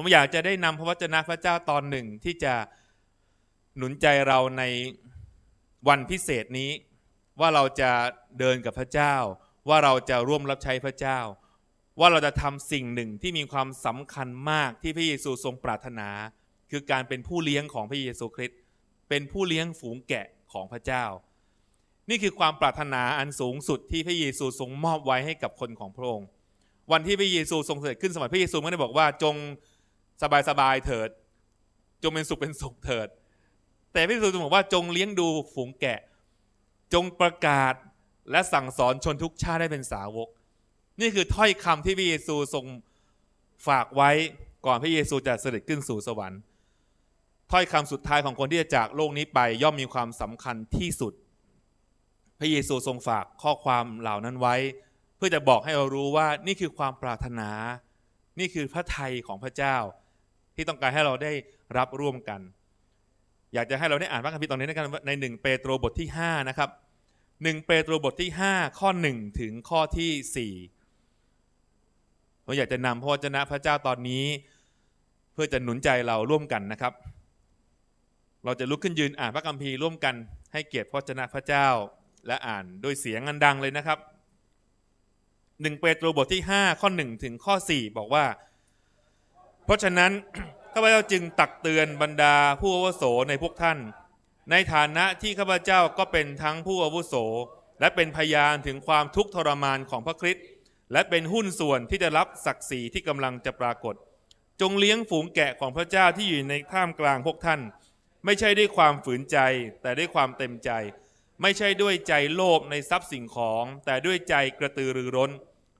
ผมอยากจะได้นำพระวจนะพระเจ้าตอนหนึ่งที่จะหนุนใจเราในวันพิเศษนี้ว่าเราจะเดินกับพระเจ้า ว่าเราจะร่วมรับใช้พระเจ้า ว่าเราจะทำสิ่งหนึ่งที่มีความสำคัญมากที่พระเยซูทรงปรารถนา คือการเป็นผู้เลี้ยงของพระเยซูคริสต์เป็นผู้เลี้ยงฝูงแกะของพระเจ้านี่คือความปรารถนาอันสูงสุดที่พระเยซูทรงมอบไว้ให้กับคนของพระองค์วันที่พระเยซูทรงเสด็จขึ้นสมัยพระเยซูไม่ได้บอกว่าจงสบายๆเถิด จงเป็นสุข เป็นสุข เถิด แต่พระเยซูทรงบอกว่า จงเลี้ยงดูฝูงแกะ จงประกาศและสั่งสอนชนทุกชาติให้เป็นสาวก นี่คือถ้อยคำที่พระเยซูทรงฝากไว้ก่อนพระเยซูจะเสด็จขึ้นสู่สวรรค์ ถ้อยคำสุดท้ายของคนที่จะจากโลกนี้ไปย่อมมีความสำคัญที่สุด พระเยซูทรงฝากข้อความเหล่านั้นไว้ เพื่อจะบอกให้เรารู้ว่านี่คือความปรารถนา นี่คือพระทัยของพระเจ้าที่ต้องการให้เราได้รับร่วมกัน อยากจะให้เราได้อ่านพระคัมภีร์ตรงนี้ในกันในหนึ่งเปโตรบทที่ 5 นะครับหนึ่งเปโตรบทที่ 5 ข้อ 1 ถึงข้อที่4เราอยากจะนำพระวจนะพระเจ้าตอนนี้ เพื่อจะหนุนใจเราร่วมกันนะครับ เราจะลุกขึ้นยืนอ่านพระคัมภีร์ร่วมกัน ให้เกียรติพระจนะพระเจ้าและอ่านด้วยเสียงอันดังเลยนะครับ 1 เปโตรบทที่ 5 ข้อ 1 ถึงข้อ 4 บอกว่าเพราะฉะนั้นข้าพเจ้าจึงตักเตือนบรรดาผู้อาวุโสในพวกท่าน ในฐานะที่ข้าพเจ้าก็เป็นทั้งผู้อาวุโส และเป็นพยานถึงความทุกข์ทรมานของพระคริสต์และเป็นหุ้นส่วนที่จะรับศักดิ์ศรีที่กำลังจะปรากฏ จงเลี้ยงฝูงแกะของพระเจ้าที่อยู่ในท่ามกลางพวกท่าน ไม่ใช่ด้วยความฝืนใจ แต่ด้วยความเต็มใจ ไม่ใช่ด้วยใจโลภในทรัพย์สิ่งของ แต่ด้วยใจกระตือรือร้น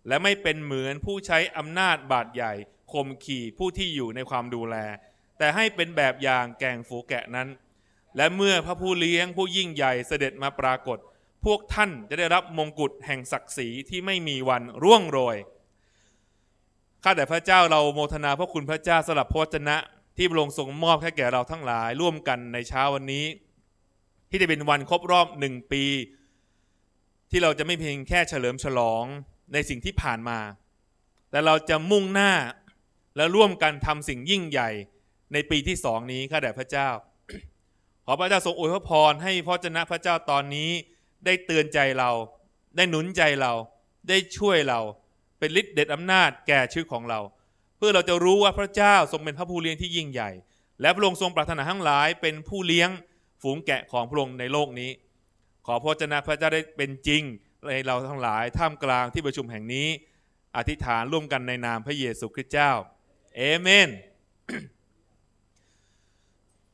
และไม่เป็นเหมือนผู้ใช้อำนาจบาดใหญ่ข่มขี่ผู้ที่อยู่ในความดูแล แต่ให้เป็นแบบ อย่างแก่งฝูแกะนั้น และเมื่อพระผู้เลี้ยงผู้ยิ่งใหญ่เสด็จมาปรากฏ พวกท่านจะได้รับมงกุฎแห่งศักดิ์ศรีที่ไม่มีวันร่วง โรย ข้าแต่พระเจ้าเราโมทนาพระคุณพระเจ้าสลับพระจนะ ที่พระองค์ทรงมอบให้แก่เราทั้งหลายร่วมกันในเช้าวันนี้ ที่จะเป็นวันครบรอบหนึ่งปี ที่เราจะไม่เพียงแค่เฉลิมฉลองในสิ่งที่ผ่านมา แต่เราจะมุ่งหน้าและร่วมกันทำสิ่งยิ่งใหญ่ในปีที่สองนี้ข้าแต่ พระเจ้า ขอพระเจ้าทรงอวยพระพรให้พระเจนะพระเจ้าตอนนี้ได้เตือนใจเราได้หนุนใจเราได้ช่วยเราเป็นฤทธิ์เดชอำนาจแก่ชีวิตของเรา เพื่อเราจะรู้ว่าพระเจ้าทรงเป็นพระผู้เลี้ยงที่ยิ่งใหญ่ และพระองค์ทรงปรารถนาทั้งหลายเป็นผู้เลี้ยงฝูงแกะของพระองค์ในโลกนี้ ขอพระเจนะพระเจ้าได้เป็นจริงในเราทั้งหลายท่ามกลางที่ประชุมแห่งนี้ อธิษฐานร่วมกันในนามพระเยซูคริสต์เจ้าเอเมน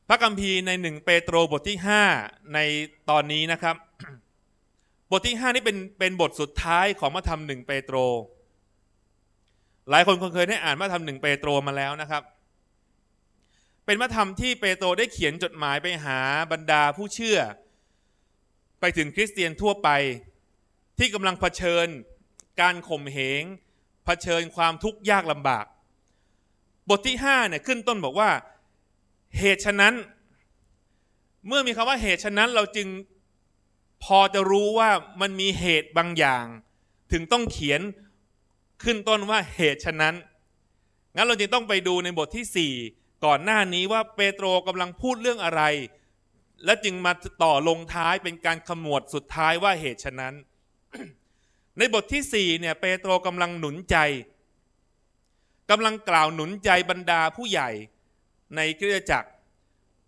พระคัมภีร์ในหนึ่งเปโตรบทที่5ในตอนนี้นะครับบทที่5นี่เป็นเป็นบทสุดท้ายของมัทธรรมหนึ่งเปโตร หลายคนคงเคยได้อ่านมัทธรรมหนึ่งเปโตรมาแล้วนะครับเป็นมัทธรรมที่เปโตรได้เขียนจดหมายไปหาบรรดาผู้เชื่อ ไปถึงคริสเตียนทั่วไปที่กำลังเผชิญการข่มเหงเผชิญความทุกข์ยากลำบากบทที่5เนี่ยขึ้นต้นบอกว่าเหตุฉะนั้น เมื่อมีคำว่าเหตุฉะนั้น เราจึงพอจะรู้ว่ามันมีเหตุบางอย่าง ถึงต้องเขียนขึ้นต้นว่าเหตุฉะนั้นงั้น เราจึงต้องไปดูในบทที่4ก่อนหน้านี้ว่าเปโตรกำลังพูดเรื่องอะไร และจึงมาต่อลงท้ายเป็นการขมวดสุดท้ายว่าเหตุฉะนั้น ในบทที่4เนี่ยเปโตรกำลังหนุนใจกำลังกล่าวหนุนใจบรรดาผู้ใหญ่ในคริสตจักร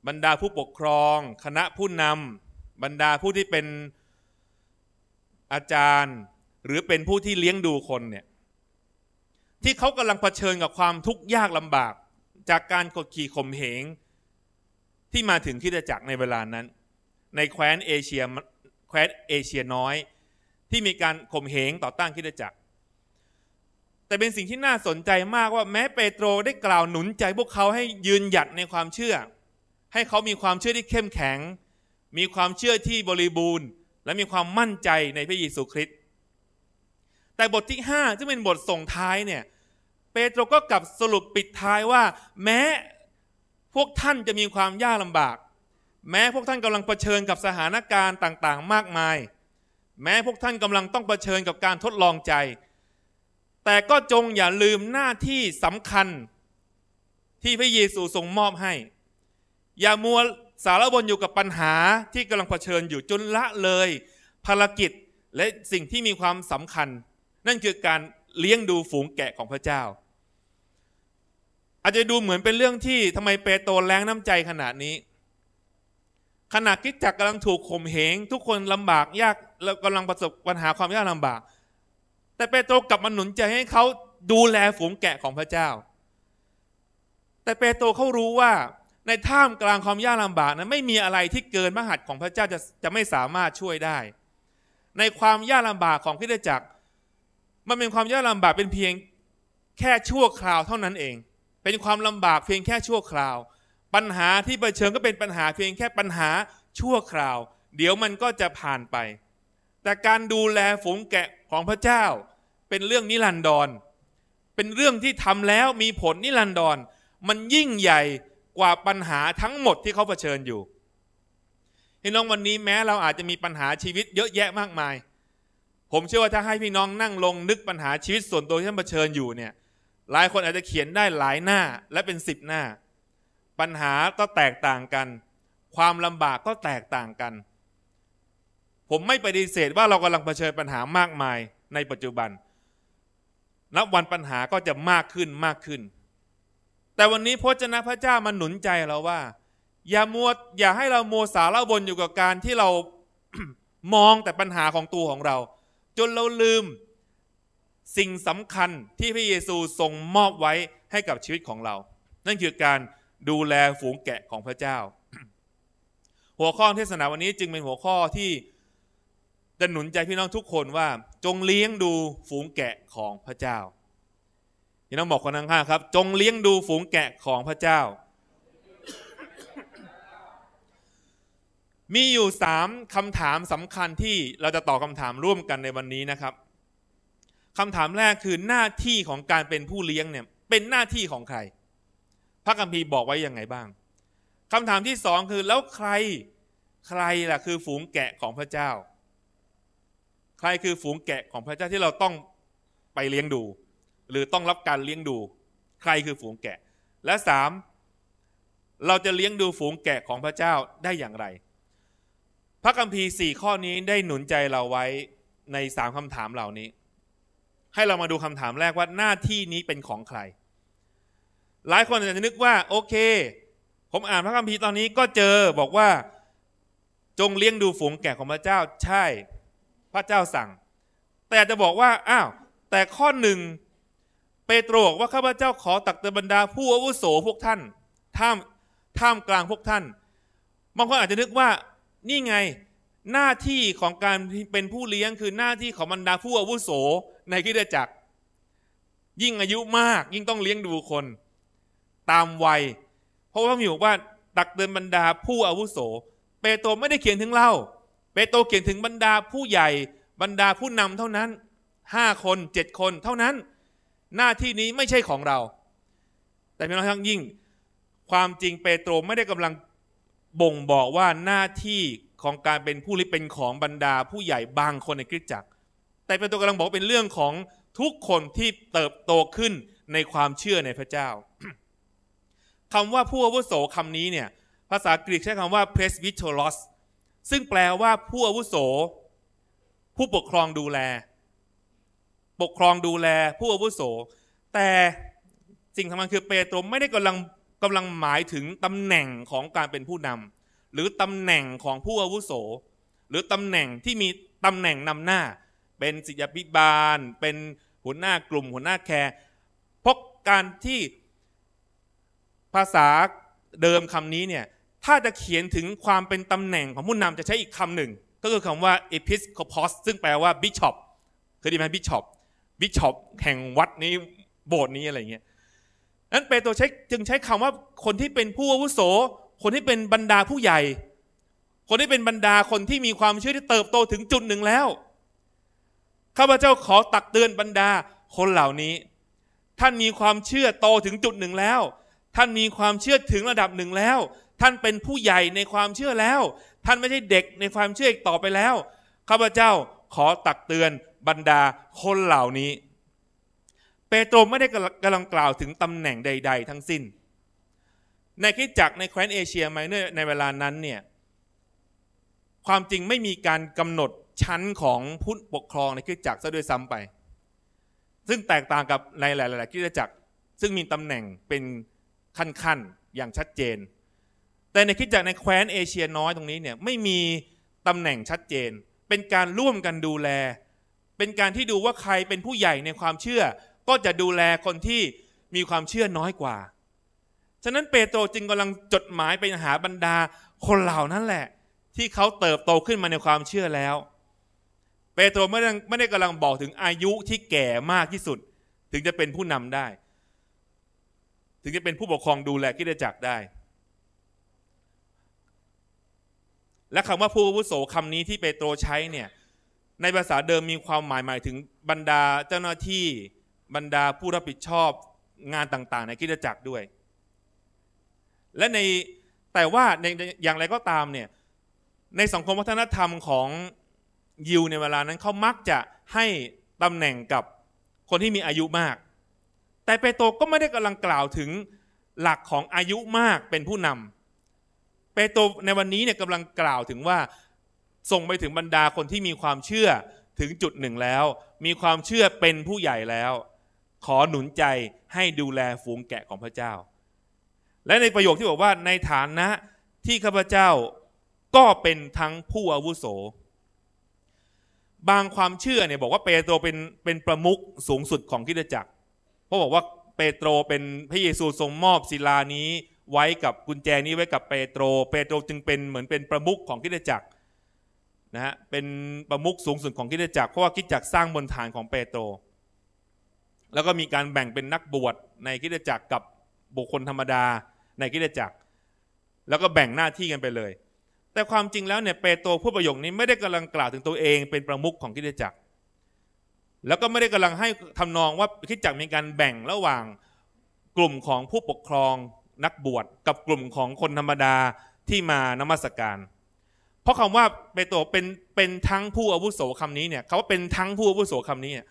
บรรดาผู้ปกครอง คณะผู้นำบรรดาผู้ที่เป็นอาจารย์ หรือเป็นผู้ที่เลี้ยงดูคนเนี่ย ที่เขากำลังเผชิญกับความทุกข์ยากลำบากจากการกดขี่ข่มเหงที่มาถึงคริสตจักรในเวลานั้น ในแคว้นเอเชียแคว้นเอเชียน้อย ที่มีการข่มเหงต่อต้านคริสตจักรแต่เป็นสิ่งที่น่าสนใจมากว่า แม้เปโตรได้กล่าวหนุนใจ พวกเขาให้ยืนหยัดในความเชื่อ ให้เขามีความเชื่อที่เข้มแข็ง มีความเชื่อที่บริบูรณ์ และมีความมั่นใจในพระเยซูคริสต์แต่บทที่5ซึ่งเป็นบทส่งท้ายเนี่ยเปโตรก็กลับสรุปปิดท้ายว่าแม้พวกท่านจะมีความยากลำบาก แม้พวกท่านกำลังเผชิญกับสถานการณ์ต่างๆ มากมาย แม้พวกท่านกำลังต้องเผชิญกับการทดลองใจแต่ก็จงอย่าลืมหน้าที่สำคัญที่พระเยซูทรงมอบให้ อย่ามัวสารวนอยู่กับปัญหาที่กำลังเผชิญอยู่จนละเลย ภารกิจและสิ่งที่มีความสำคัญ นั่นคือการเลี้ยงดูฝูงแกะของพระเจ้า อาจจะดูเหมือนเป็นเรื่องที่ทำไมเปโตรแรงน้ำใจขนาดนี้ ขณะคิดจักกำลังถูกข่มเหงทุกคนลำบากยากแลกำลังประสบปัญหาความยากลำบากแต่เปโตรกลับมาหนุนใจให้เขาดูแลฝูงแกะของพระเจ้า แต่เปโตรเขารู้ว่า ในท่ามกลางความยากลำบากนั้นไม่มีอะไรที่เกินมหัศของพระเจ้าจะจะไม่สามารถช่วยได้ ในความยากลำบากของคริสตจักร มันเป็นความยากลำบากเป็นเพียงแค่ชั่วคราวเท่านั้นเอง เป็นความลำบากเพียงแค่ชั่วคราว ปัญหาที่เผชิญก็เป็นปัญหาเพียงแค่ปัญหาชั่วคราว เดี๋ยวมันก็จะผ่านไปแต่การดูแลฝูงแกะของพระเจ้า เป็นเรื่องนิรันดร เป็นเรื่องที่ทำแล้วมีผลนิรันดร มันยิ่งใหญ่กว่าปัญหาทั้งหมดที่เขาเผชิญอยู่ พี่น้องวันนี้แม้เราอาจจะมีปัญหาชีวิตเยอะแยะมากมาย ผมเชื่อว่าถ้าให้พี่น้องนั่งลงนึกปัญหาชีวิตส่วนตัวที่ท่านเผชิญอยู่เนี่ย หลายคนอาจจะเขียนได้หลายหน้าและเป็นสิบหน้า ปัญหาก็แตกต่างกัน ความลำบากก็แตกต่างกันผมไม่ปฏิเสธว่าเรากำลังเผชิญปัญหามากมายในปัจจุบัน นับวันปัญหาก็จะมากขึ้นมากขึ้น แต่วันนี้พระเจ้าพระเจ้ามาหนุนใจเราว่า อย่ามัวอย่าให้เราโมสาระบนอยู่กับการที่เรามองแต่ปัญหาของตัวของเรา จนเราลืมสิ่งสำคัญที่พระเยซูทรงมอบไว้ให้กับชีวิตของเรา นั่นคือการดูแลฝูงแกะของพระเจ้า หัวข้อเทศนาวันนี้จึงเป็นหัวข้อที่จะหนุนใจพี่น้องทุกคนว่า จงเลี้ยงดูฝูงแกะของพระเจ้าพี่น้องบอกคนทั้งห้าครับจงเลี้ยงดูฝูงแกะของพระเจ้า มีอยู่สามคำถามสำคัญที่เราจะตอบคำถามร่วมกันในวันนี้นะครับคำถามแรกคือหน้าที่ของการเป็นผู้เลี้ยงเนี่ยเป็นหน้าที่ของใคร พระคัมภีร์บอกไว้อย่างไงบ้างคำถามที่สองคือแล้วใครใครล่ะคือฝูงแกะของพระเจ้าใครคือฝูงแกะของพระเจ้าที่เราต้องไปเลี้ยงดู หรือต้องรับการเลี้ยงดู ใครคือฝูงแกะ และสามเราจะเลี้ยงดูฝูงแกะของพระเจ้าได้อย่างไร พระคัมภีร์สี่ข้อนี้ได้หนุนใจเราไว้ในสามคำถามเหล่านี้ ให้เรามาดูคำถามแรกว่า หน้าที่นี้เป็นของใคร หลายคนอาจจะนึกว่า โอเค ผมอ่านพระคัมภีร์ตอนนี้ก็เจอบอกว่าจงเลี้ยงดูฝูงแกะของพระเจ้าใช่พระเจ้าสั่ง แต่จะบอกว่าอ้าว แต่ข้อหนึ่ง เปโตรบอกว่าข้าพเจ้าขอตักเตือนบรรดาผู้อาวุโสพวกท่าน ท่าม ท่ามกลางพวกท่าน บางคนอาจจะนึกว่า นี่ไงหน้าที่ของการเป็นผู้เลี้ยงคือหน้าที่ของบรรดาผู้อาวุโสในคิดจักร ยิ่งอายุมากยิ่งต้องเลี้ยงดูคน ตามวัย เพราะว่ามีบอกว่า ตักเตือนบรรดาผู้อาวุโส เปโตรไม่ได้เขียนถึงเล่าปโตรเขียนถึงบรรดาผู้ใหญ่บรรดาผู้นำเท่านั้นห้าคนเจ็ดคน เท่านั้นหน้าที่นี้ไม่ใช่ของเรา แต่พี่น้องทั้งยิ่งความจริงเปโตรไม่ได้กำลังบ่งบอกว่าหน้าที่ของการเป็นผู้ริเป็นของบรรดาผู้ใหญ่บางคนในคริสตจักรแต่เปโตรกำลังบอกเป็นเรื่องของทุกคนที่เติบโตขึ้นในความเชื่อในพระเจ้าคำว่าผู้อาวุโสคำนี้เนี่ยภาษากรีกใช้คำว่า presbyteros ซึ่งแปลว่าผู้อาวุโส ผู้ปกครองดูแล ปกครองดูแลผู้อาวุโส แต่สิ่งสำคัญคือเปโตรไม่ได้กำลังกำลังหมายถึงตำแหน่งของการเป็นผู้นำหรือตำแหน่งของผู้อาวุโส หรือตำแหน่งที่มีตำแหน่งนำหน้า เป็นศิษยาภิบาลเป็นหัวหน้ากลุ่ม หัวหน้าแคร์เพราะการที่ภาษาเดิมคำนี้เนี่ยถ้าจะเขียนถึงความเป็นตำแหน่งของผู้นำจะใช้อีกคำหนึ่ง ก็คือคำว่า episcopos ซึ่งแปลว่าบิชอปเคยได้ไหมบิชอปบิชอปแห่งวัดนี้โบสถ์นี้อะไรเงี้ยนั้นเปโตรใช้จึงใช้คำว่าคนที่เป็นผู้อาวุโส คนที่เป็นบรรดาผู้ใหญ่ คนที่เป็นบรรดาคนที่มีความเชื่อที่เติบโตถึงจุดหนึ่งแล้ว ข้าพเจ้าขอตักเตือนบรรดาคนเหล่านี้ ท่านมีความเชื่อโตถึงจุดหนึ่งแล้ว ท่านมีความเชื่อถึงระดับหนึ่งแล้วท่านเป็นผู้ใหญ่ในความเชื่อแล้ว ท่าน ไม่ ใช่ เด็กในความเชื่อ อีก ต่อไปแล้ว ข้าพเจ้าขอตักเตือนบรรดาคนเหล่านี้ เปโตรไม่ได้กำลังกล่าวถึงตำแหน่งใด ๆ ทั้งสิ้น ในคิดจักในแคว้น เอเชียไมเนอร์ในเวลานั้นเนี่ย ความจริงไม่มีการกำหนดชั้นของผู้ปกครองในคิดจักซะด้วยซ้ำไป ซึ่งแตกต่างกับในหลายๆคิดจักซึ่งมีตำแหน่งเป็นขั้นๆอย่างชัดเจนแต่ในคิดจักในแคว้นเอเชียน้อยตรงนี้เนี่ยไม่มีตำแหน่งชัดเจน เป็นการร่วมกันดูแล เป็นการที่ดูว่าใครเป็นผู้ใหญ่ในความเชื่อ ก็จะดูแลคนที่มีความเชื่อน้อยกว่า ฉะนั้นเปโตรจึงกำลังจดหมายไปหาบรรดาคนเหล่านั้นแหละที่เขาเติบโตขึ้นมาในความเชื่อแล้ว เปโตรไม่ได้ไม่ได้กำลังบอกถึงอายุที่แก่มากที่สุด ถึงจะเป็นผู้นำได้ ถึงจะเป็นผู้ปกครองดูแลกิจจักรได้และคำว่าผู้อาวุโสคำนี้ที่เปโตรใช้เนี่ยในภาษาเดิมมีความหมาย หมายถึงบรรดาเจ้าหน้าที่ บรรดาผู้รับผิดชอบงานต่างๆ ในกิจจักรด้วย และในแต่ว่าในอย่างไรก็ตามเนี่ยในสังคมวัฒนธรรมของยิวในเวลานั้นเขามักจะให้ตำแหน่งกับคนที่มีอายุมาก แต่เปโตรก็ไม่ได้กำลังกล่าวถึงหลักของอายุมากเป็นผู้นำเปโตรในวันนี้เนี่ยกำลังกล่าวถึงว่าส่งไปถึงบรรดาคนที่มีความเชื่อถึงจุดหนึ่งแล้ว มีความเชื่อเป็นผู้ใหญ่แล้ว ขอหนุนใจให้ดูแลฝูงแกะของพระเจ้า และในประโยคที่บอกว่าในฐานะที่ข้าพเจ้าก็เป็นทั้งผู้อาวุโส บางความเชื่อเนี่ยบอกว่าเปโตรเป็นเป็นประมุขสูงสุดของคิดจักรเพราะบอกว่าเปโตรเป็นพระเยซูทรงมอบศิลานี้ไว้กับกุญแจนี้ไว้กับเปโตร เปโตรจึงเป็นเหมือนเป็นประมุขของกิจจักรนะฮะ เป็นประมุขสูงสุดของกิจจักรเพราะว่ากิจจักรสร้างบนฐานของเปโตรแล้วก็มีการแบ่งเป็นนักบวชในกิจจักรกับบุคคลธรรมดาในกิจจักร แล้วก็แบ่งหน้าที่กันไปเลย แต่ความจริงแล้วเนี่ยเปโตรผู้ประโยคนี้ไม่ได้กำลังกล่าวถึงตัวเองเป็นประมุขของกิจจักร แล้วก็ไม่ได้กำลังให้ทำนองว่ากิจจักรมีการแบ่งระหว่างกลุ่มของผู้ปกครองนักบวชกับกลุ่มของคนธรรมดาที่มานมัสการ เพราะคำว่าเปโตรเป็นเป็นทั้งผู้อาวุโสคำนี้เนี่ยคำว่าเป็นทั้งผู้อาวุโสคำนี้เนี่ย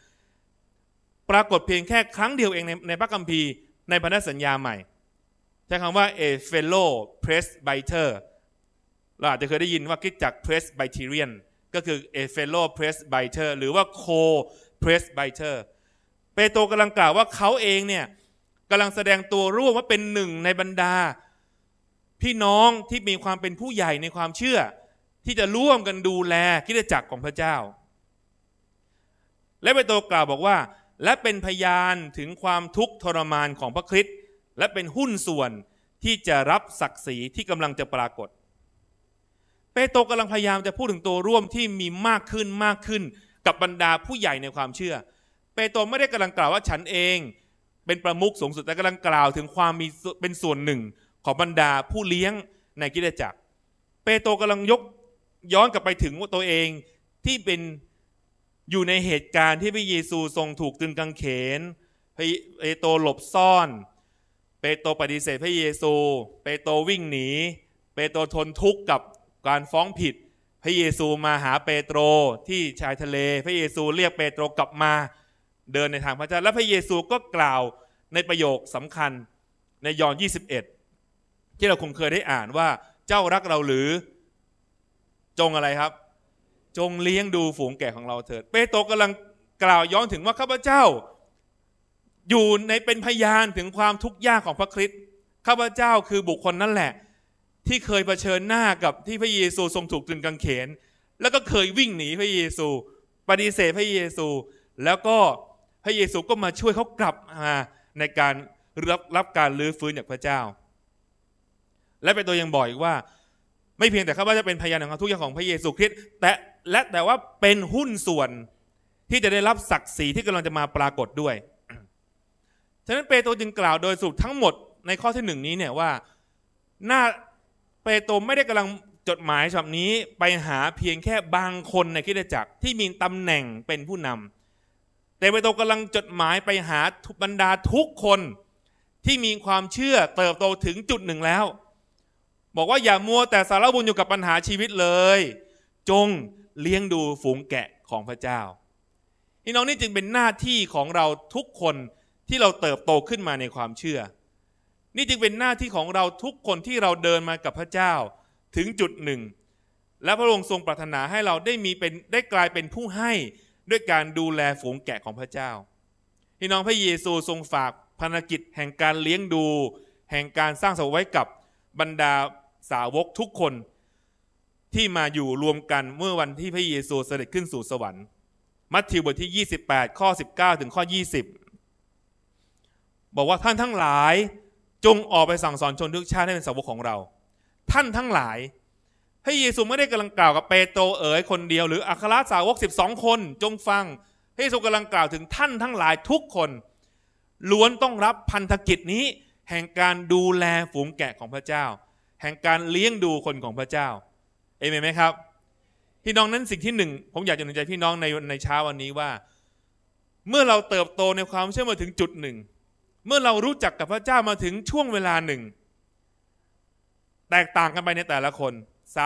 ปรากฏเพียงแค่ครั้งเดียวเองในในพระคัมภีร์ในพันธสัญญาใหม่ ใช้คำว่าอเฟโลเพรสไบเ y อร์เราอาจจะเคยได้ยินว่าคิดจากเพรสไบเทเรียนก็คือเอเฟโลเพรสไบเทอร์หรือว่าโคเพรสไบเทอร์เปโตรกำลังกล่าวว่าเขาเองเนี่ยกำลังแสดงตัวร่วมว่าเป็นหนึ่งในบรรดา พี่น้องที่มีความเป็นผู้ใหญ่ในความเชื่อ ที่จะร่วมกันดูแลคิดจักรของพระเจ้า และเปโตรกล่าวบอกว่า และเป็นพยานถึงความทุกข์ทรมานของพระคริสต์และเป็นหุ้นส่วนที่จะรับศักดิ์ศรีที่กำลังจะปรากฏเปโตรกำลังพยายามจะพูดถึงตัวร่วมที่มีมากขึ้นมากขึ้นกับบรรดาผู้ใหญ่ในความเชื่อเปโตรไม่ได้กำลังกล่าวว่าฉันเองเป็นประมุขสูงสุดแต่กำลังกล่าว ถึงความมีเป็นส่วนหนึ่ง ของบรรดาผู้เลี้ยงในกิจจักรเปโตรกำลังยกย้อนกลับไปถึงตัวเองที่เป็นอยู่ในเหตุการณ์ที่พระเยซูทรงถูกตึงกางเขนเปโตรหลบซ่อน เปโตรปฏิเสธพระเยซู เปโตรวิ่งหนีเปโตรทนทุกข์กับการฟ้องผิด พระเยซูมาหาเปโตรที่ชายทะเลพระเยซูเรียกเปโตรกลับมาเดิน ใน ทาง พระเจ้า และพระเยซูก็กล่าวในประโยคสำคัญในยอห์น21 ที่เราคงเคยได้อ่านว่าเจ้ารักเราหรือ จงอะไรครับ จงเลี้ยงดูฝูงแก่ของเราเถิดเปโตรกำลังกล่าวย้อน ถึงว่าข้าพเจ้า อยู่ ในเป็นพยานถึงความทุกข์ยากของพระคริสต์ข้าพเจ้าคือบุคคลนั่นแหละ ที่เคยเผชิญหน้ากับที่พระเยซูทรงถูกตรึงกางเขน แล้วก็เคยวิ่งหนีพระเยซูปฏิเสธพระเยซูแล้วก็พระเยซูก็มาช่วยเขากลับมาในการรับรับการลื้อฟื้นจากพระเจ้า และเป็นตัวยังบอกอยว่า ไม่เพียงแต่ข้าพเจ้าเป็นพยานของทุกอย่างของพระเยซูคริสต์แต่และแต่ว่าเป็นหุ้นส่วนที่จะได้รับศักดิ์ศรีที่กำลังจะมาปรากฏด้วย ฉะนั้น เปโตรจึงกล่าวโดยสรุปทั้งหมดในข้อที่หนึ่งนี้เนี่ยว่าหน้าเปโตรไม่ได้กำลังจดหมายฉบับนี้ไปหาเพียงแค่บางคนในคิดจักรที่มีตำแหน่งเป็นผู้นำเตเปโตกำลังจดหมายไปหาบรรดาทุกคนที่มีความเชื่อเติบโตถึงจุดหนึ่งแล้ว บอกว่าอย่ามัวแต่สารบุญอยู่กับปัญหาชีวิตเลย จงเลี้ยงดูฝูงแกะของพระเจ้าพี่น้องนี่จึงเป็นหน้าที่ของเราทุกคนที่เราเติบโตขึ้นมาในความเชื่อ นี่จึงเป็นหน้าที่ของเราทุกคนที่เราเดินมากับพระเจ้าถึงจุดหนึ่งและพระองค์ทรงปรารถนาให้เราได้มีเป็นได้กลายเป็นผู้ให้ด้วยการดูแลฝูงแกะของพระเจ้าพี่น้องพระเยซูทรงฝากภารกิจแห่งการเลี้ยงดูแห่งการสร้างสาวไว้กับบรรดาสาวกทุกคนที่มาอยู่รวมกันเมื่อวันที่พระเยซูเสด็จขึ้นสู่สวรรค์ มัทธิวบทที่ 28 ข้อ 19 ถึงข้อ 20 บอกว่าท่านทั้งหลายจงออกไปสั่งสอนชนทุกชาติให้เป็นสาวกของเรา ท่านทั้งหลายพระเยซูไม่ได้กำลังกล่าวกับเปโตรเอ๋ยคนเดียวหรืออัครสาวกสิบสองคน จงฟังพระเยซูกำลังกล่าวถึงท่านทั้งหลายทุกคนล้วนต้องรับพันธกิจนี้ แห่งการดูแลฝูงแกะของพระเจ้า แห่งการเลี้ยงดูคนของพระเจ้าเอเมนไหมครับพี่น้องนั้นสิ่งที่หนึ่งผมอยากจะหนุนใจพี่น้องในในเช้าวันนี้ว่า เมื่อเราเติบโตในความเชื่อมาถึงจุดหนึ่งเมื่อเรารู้จักกับพระเจ้ามาถึงช่วงเวลาหนึ่ง แตกต่างกันไปในแต่ละคน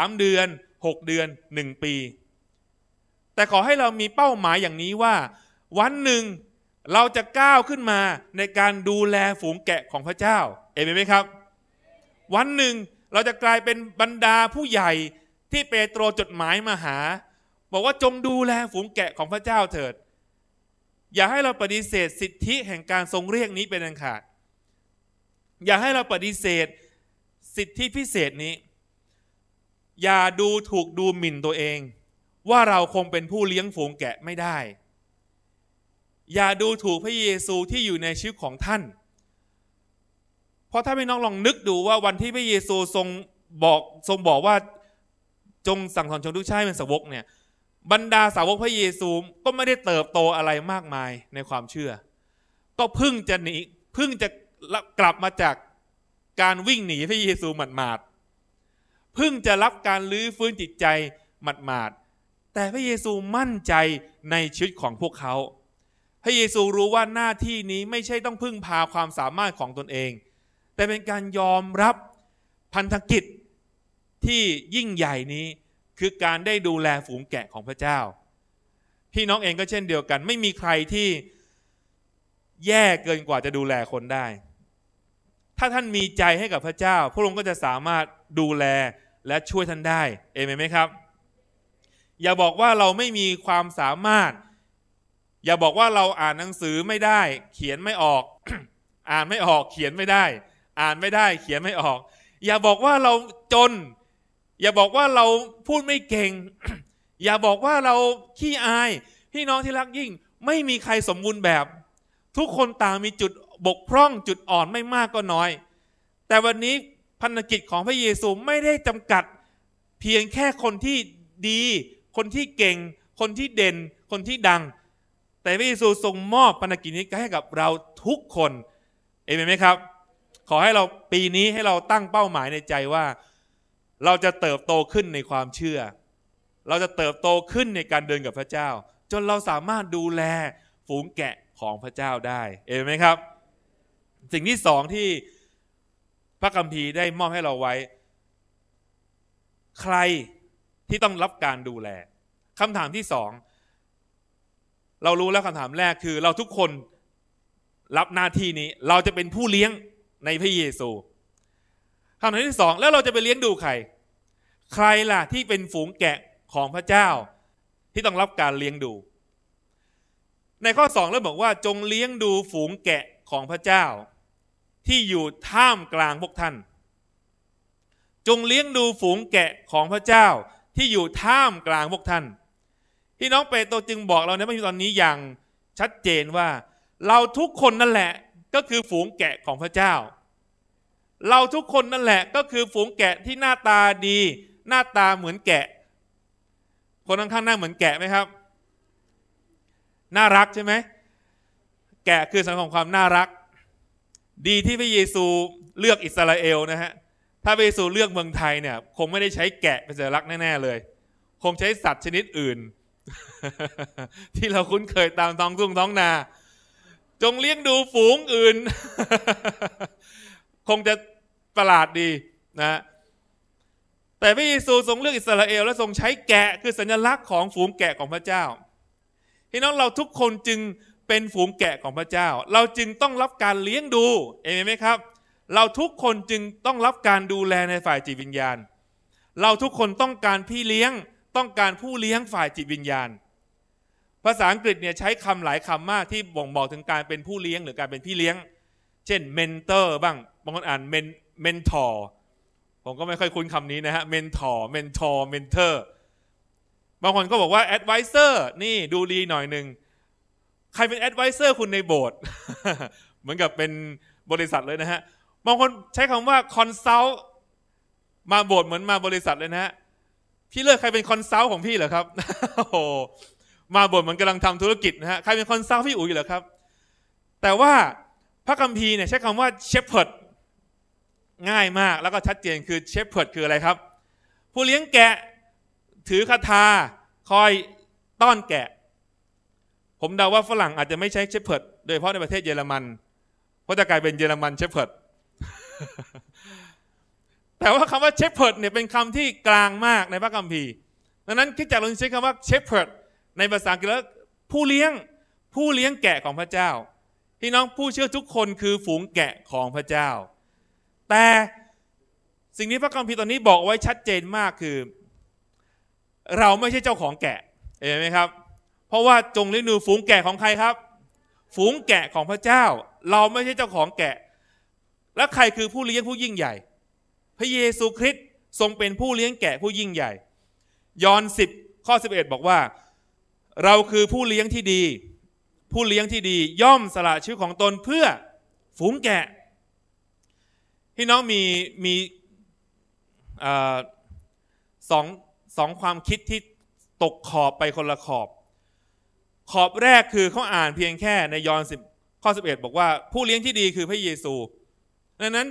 3 เดือน 6 เดือน 1 ปี แต่ขอให้เรามีเป้าหมายอย่างนี้ว่า วันหนึ่ง เราจะก้าว ขึ้นมาในการดูแลฝูงแกะของพระเจ้าเอเมนไหมครับ วันหนึ่งเราจะกลายเป็นบรรดาผู้ใหญ่ที่ เปโตรจดหมายมาหา บอกว่าจงดูแลฝูงแกะของพระเจ้าเถิด อย่าให้เราปฏิเสธสิทธิแห่งการทรงเรียกนี้เป็นอันขาดอย่าให้เราปฏิเสธสิทธิพิเศษนี้อย่าดูถูกดูหมิ่นตัวเอง ว่าเราคงเป็นผู้เลี้ยงฝูงแกะไม่ได้ อย่าดูถูกพระเยซูที่อยู่ในชีวิตของท่าน เพราะถ้าพี่น้องลองนึกดูว่าวันที่พระเยซูทรงบอกทรงบอกว่าจงสั่งสอนชนทุกชาติเป็นสาวกเนี่ยบรรดาสาวกพระเยซูก็ไม่ได้เติบโตอะไรมากมายในความเชื่อ ก็เพิ่งจะหนีเพิ่งจะกลับมาจากการวิ่งหนีพระเยซูหมาดเพิ่งจะรับการ ลื้อฟื้น จิต ใจหมาดๆ แต่พระเยซูมั่นใจใน ชีวิตของพวกเขา พระเยซูรู้ว่าหน้าที่นี้ไม่ใช่ต้องพึ่งพาความสามารถของตนเอง แต่เป็นการยอมรับพันธกิจที่ยิ่งใหญ่นี้คือการได้ดูแลฝูงแกะของพระเจ้า พี่น้องเองก็เช่นเดียวกัน ไม่มีใครที่แย่เกินกว่าจะดูแลคนได้ ถ้าท่านมีใจให้กับพระเจ้า พระองค์ก็จะสามารถดูแลและช่วยท่านได้ เอเมนไหมครับ อย่าบอกว่าเราไม่มีความสามารถ อย่าบอกว่าเราอ่านหนังสือไม่ได้ เขียนไม่ออก อ่านไม่ออกเขียนไม่ได้ อ่านไม่ได้ เขียนไม่ออก อย่าบอกว่าเราจน อย่าบอกว่าเราพูดไม่เก่ง อย่าบอกว่าเราขี้อาย พี่น้องที่รักยิ่ง ไม่มีใครสมบูรณ์แบบ ทุกคนต่างมีจุดบกพร่องจุดอ่อนไม่มากก็น้อย แต่วันนี้พันธกิจของพระเยซูไม่ได้จำกัดเพียงแค่คนที่ดี คนที่เก่ง คนที่เด่น คนที่ดัง แต่พระเยซูทรงมอบพันธกิจนี้ให้กับเราทุกคนเอเมนไหมครับ ขอให้เราปีนี้ให้เราตั้งเป้าหมายในใจว่า เราจะเติบโตขึ้นในความเชื่อ เราจะเติบโตขึ้นในการเดินกับพระเจ้าจนเราสามารถดูแลฝูงแกะของพระเจ้าได้เอเมนไหมครับ สิ่งที่สองที่พระคัมภีร์ได้มอบให้เราไว้ ใครที่ต้องรับการดูแลคำถามที่สองเรารู้แล้วคำถามแรกคือเราทุกคนรับหน้าที่นี้ เราจะเป็นผู้เลี้ยงในพระเยซูคำถามที่สองแล้วเราจะไปเลี้ยงดูใคร ใครล่ะที่เป็นฝูงแกะของพระเจ้า ที่ต้องรับการเลี้ยงดู ในข้อสองเราบอกว่า จงเลี้ยงดูฝูงแกะของพระเจ้าที่อยู่ท่ามกลางพวกท่านจงเลี้ยงดูฝูงแกะของพระเจ้า ที่อยู่ท่ามกลางพวกท่านพี่น้องเปโตรจึงบอกเราในพระคัมภีร์ตอนนี้ อย่าง ชัดเจนว่าเราทุกคนนั่นแหละก็คือฝูงแกะของพระเจ้า เราทุกคนนั่นแหละก็คือฝูงแกะที่หน้าตาดี หน้าตาเหมือนแกะ คนข้างงหน้าเหมือนแกะไหมครับน่ารักใช่ไหมแกะคือสัญลักษณ์ของความน่ารักดีที่พระเยซูเลือกอิสราเอลนะฮะ ถ้าพระเยซูเลือกเมืองไทยเนี่ย คงไม่ได้ใช้แกะเป็นสัญลักษณ์แน่ๆเลย คงใช้สัตว์ชนิดอื่น ที่เราคุ้นเคยตามท้องทุ่งท้องนา จงเลี้ยงดูฝูงอื่น คงจะประหลาดดีนะ แต่พระเยซูทรงเลือกอิสราเอล และทรงใช้แกะคือสัญลักษณ์ของฝูงแกะของพระเจ้าพี่น้องเราทุกคนจึงเป็นฝูงแกะของพระเจ้า เราจึงต้องรับการเลี้ยงดูเอเมนไหมครับ เราทุกคนจึงต้องรับการดูแลในฝ่ายจิตวิญญาณ เราทุกคนต้องการพี่เลี้ยง ต้องการผู้เลี้ยงฝ่ายจิตวิญญาณ ภาษาอังกฤษเนี่ยใช้คำหลายคำมากที่บ่งบอกถึงการเป็นผู้เลี้ยงหรือการเป็นพี่เลี้ยง เช่นเมนเตอร์บ้างบางคนอ่านเมนเมนทอร์ผมก็ไม่ค่อยคุ้นคำนี้นะฮะเมนทอร์เมนทอร์เมนเตอร์บางคนก็บอกว่าแอดไวเซอร์นี่ดูดีหน่อยหนึ่งใครเป็นแอดไวเซอร์คุณในโบสถ์เหมือนกับเป็นบริษัทเลยนะฮะบางคนใช้คำว่าคอนซัลท์มาโบสถ์เหมือนมาบริษัทเลยนะฮะ พี่เลิกใครเป็นคอนซัลท์ของพี่เหรอครับโอ้โหมาบหมันกำลังทำธุรกิจนะฮะใครเป็นคอนซัลท์พี่อุ๋ยเหรอครับ แต่ว่าพระคัมภีร์เนี่ยใช้คำว่าเชฟเพิร์ดง่ายมาก แล้วก็ชัดเจนคือเชฟเพิร์ดคือ อะไรครับ ผู้เลี้ยงแกะถือคาถาคอยต้อนแกะผมเดาว่าฝรั่งอาจจะไม่ใช้เชฟเพิร์ดโดยเฉพาะในประเทศเยอรมันเพราะจะกลายเป็นเยอรมันเชฟเพิร์ดแต่ว่าคำว่าเชฟเพิร์ดเนี่ยเป็นคำที่กลางมากในพระคัมภีร์ ดังนั้นคิดจากลงใช้คำว่าเชฟเพิร์ดในภาษาอังกฤษผู้เลี้ยงผู้เลี้ยงแกะของพระเจ้า พี่น้องผู้เชื่อทุกคนคือฝูงแกะของพระเจ้า แต่สิ่งที่พระคัมภีร์ตอนนี้บอกไว้ชัดเจนมากคือ เราไม่ใช่เจ้าของแกะเห็นไหมครับเพราะว่าจงเลี้ยงดูฝูงแกะของใครครับ ฝูงแกะของพระเจ้า เราไม่ใช่เจ้าของแกะ แล้วใครคือผู้เลี้ยงผู้ยิ่งใหญ่ พระเยซูคริสต์ทรงเป็นผู้เลี้ยงแกะผู้ยิ่งใหญ่ ยอห์นสิบข้อ 11 บอกว่า เราคือผู้เลี้ยงที่ดี ผู้เลี้ยงที่ดีย่อมสละชื่อของตนเพื่อฝูงแกะพี่น้องมีมีสองสองความคิดที่ตกขอบไปคนละขอบขอบแรกคือเขาอ่านเพียงแค่ในยอห์นสิบข้อสิบอกว่า ผู้เลี้ยงที่ดีคือพระเยซูดังนั้น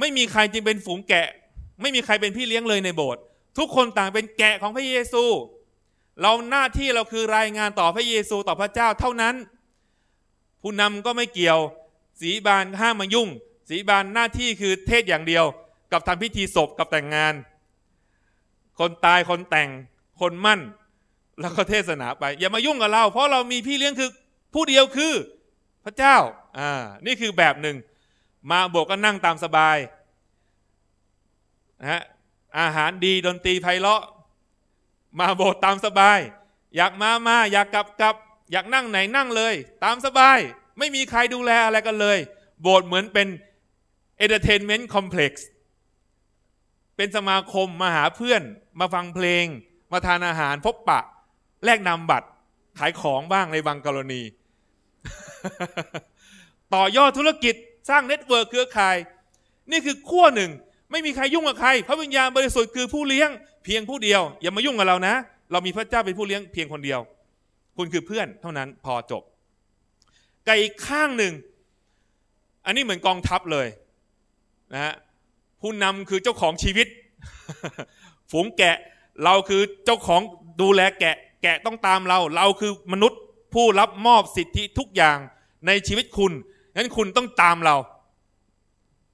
ไม่มีใครจริงเป็นฝูงแกะ ไม่มีใครเป็นพี่เลี้ยงเลยในโบสถ์ทุกคนต่างเป็นแกะของพระเยซู เราหน้าที่เราคือรายงานต่อพระเยซูต่อพระเจ้าเท่านั้น ผู้นำก็ไม่เกี่ยวสีบานห้ามมายุ่งสีบานหน้าที่คือเทศอย่างเดียว กับทำพิธีศพกับแต่งงาน คนตายคนแต่งคนมั่นแล้วก็เทศนาไป อย่ามายุ่งกับเรา เพราะเรามีพี่เลี้ยงคือ ผู้เดียวคือ พระเจ้าอ่านี่คือแบบหนึ่ง มาโบกก็นั่งตามสบายนะฮะอาหารดีดนตรีไพเราะ มาโบส์ตามสบาย อยากมามาอยากกลับกลับอยากนั่งไหนนั่งเลย ตามสบายไม่มีใครดูแลอะไรกันเลยโบสถ์เหมือนเป็นเอเตอร์เทนเมนต์คอมเพล็กซ์เป็นสมาคมมาหาเพื่อน มาฟังเพลง มาทานอาหารพบปะแลกนำบัตรขายของบ้างในบางกรณี ต่อยอดธุรกิจสร้างเน็ตเวิร์กเครือข่ายนี่คือขั้วหนึ่ง ไม่มี ใคร ยุ่ง กับ ใครพระวิญญาณบริสุทธิ์คือผู้เลี้ยงเพียงผู้เดียว อย่ามายุ่งกับ เรานะ เรามีพระเจ้าเป็นผู้เลี้ยงเพียงคนเดียว คุณคือเพื่อนเท่านั้นพอจบ ไก่ข้างหนึ่ง อันนี้เหมือนกองทัพเลยนะฮะผู้นำคือเจ้าของชีวิต ฝูงแกะเราคือเจ้าของดูแลแกะแกะต้องตามเรา เราคือมนุษย์ผู้รับมอบสิทธิทุกอย่างในชีวิตคุณ งั้นคุณต้องตามเรา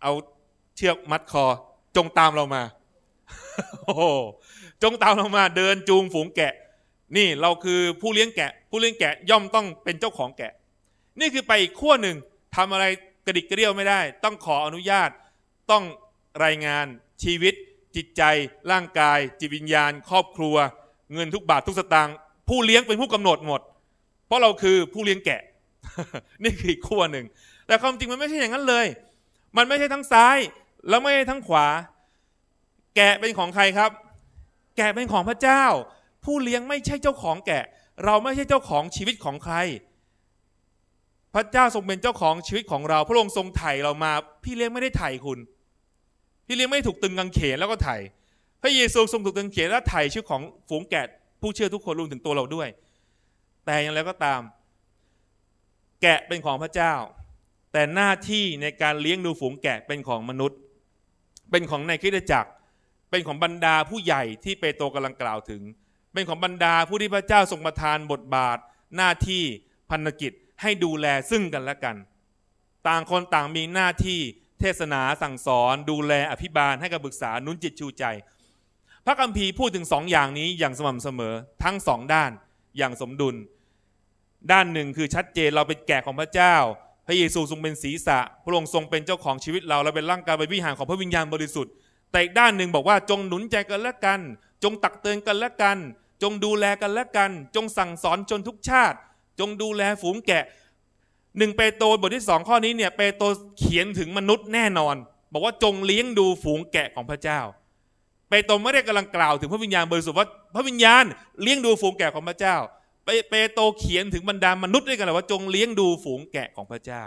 เอาเชือกมัดคอจงตามเรามา โอ้จงตามเรามา เดินจูงฝูงแกะ นี่เราคือผู้เลี้ยงแกะ ผู้เลี้ยงแกะย่อมต้องเป็นเจ้าของแกะ นี่คือไปอีกขั้วหนึ่งทำอะไรกระดิกกระเดี่ยวไม่ได้ ต้องขออนุญาต ต้องรายงานชีวิต จิตใจ ร่างกายจิตวิญญาณ ครอบครัว เงินทุกบาททุกสตางค์ผู้เลี้ยงเป็นผู้กำหนดหมด เพราะเราคือผู้เลี้ยงแกะ นี่คือขั้วหนึ่ง แต่ความจริงมันไม่ใช่อย่างนั้นเลย มันไม่ใช่ทั้งซ้าย แล้วไม่ใช่ทั้งขวา แกะเป็นของใครครับ แกะเป็นของพระเจ้า ผู้เลี้ยงไม่ใช่เจ้าของแกะ เราไม่ใช่เจ้าของชีวิตของใคร พระเจ้าทรงเป็นเจ้าของชีวิตของเรา พระองค์ทรงไถ่เรามา พี่เลี้ยงไม่ได้ไถ่คุณ พี่เลี้ยงไม่ถูกตึงกางเขนแล้วก็ไถ่ พระเยซูทรงถูกตึงเขนแล้วไถ่ชื่อของฝูงแกะผู้เชื่อทุกคนรวมถึงตัวเราด้วย แต่อย่างไรก็ตาม แกะเป็นของพระเจ้า แต่หน้าที่ในการเลี้ยงดูฝูงแกะเป็นของมนุษย์ เป็นของในคริสตจักร เป็นของบรรดาผู้ใหญ่ที่เปโตรกำาลังกล่าวถึง เป็นของบรรดาผู้ที่พระเจ้า ทรงประทานบทบาท หน้าที่พันธกิจให้ดูแลซึ่งกันและกัน ต่างคนต่างมีหน้าที่เทศนาสั่งสอน ดูแลอภิบาลให้กับปรึกษานุนจิตชูใจพระคัมภีร์พูดถึงสองอย่างนี้อย่างสม่ำเสมอทั้งสองด้านอย่างสมดุล ด้านหนึ่งคือชัดเจนเราเป็นแก่ของพระเจ้า พระเยซูทรงเป็นศีรษะ พระองค์ทรงเป็นเจ้าของชีวิตเราเราเป็นร่างกายเป็นวิหารของพระวิญญาณบริสุทธิ์ แต่อีกด้านหนึ่ง บอกว่าจงหนุนใจกันและกัน จงตักเตือนกันและกัน จงดูแลกันและกัน จงสั่งสอนจนทุกชาติ จงดูแลฝูงแกะหนึ่งเปโตรบทที่สองข้อนี้เนี่ยเปโตรเขียนถึงมนุษย์แน่นอน บอกว่าจงเลี้ยงดูฝูงแกะของพระเจ้าปโตรไม่ได้กำลังกล่าวถึงพระวิญญาณบริสุทธิ์ว่าพระวิญญาณ เลี้ยงดู ฝูงแกะของพระเจ้าเปโตเขียนถึงบรรดามนุษย์ด้วยกันว่า จงเลี้ยงดูฝูงแกะของพระเจ้า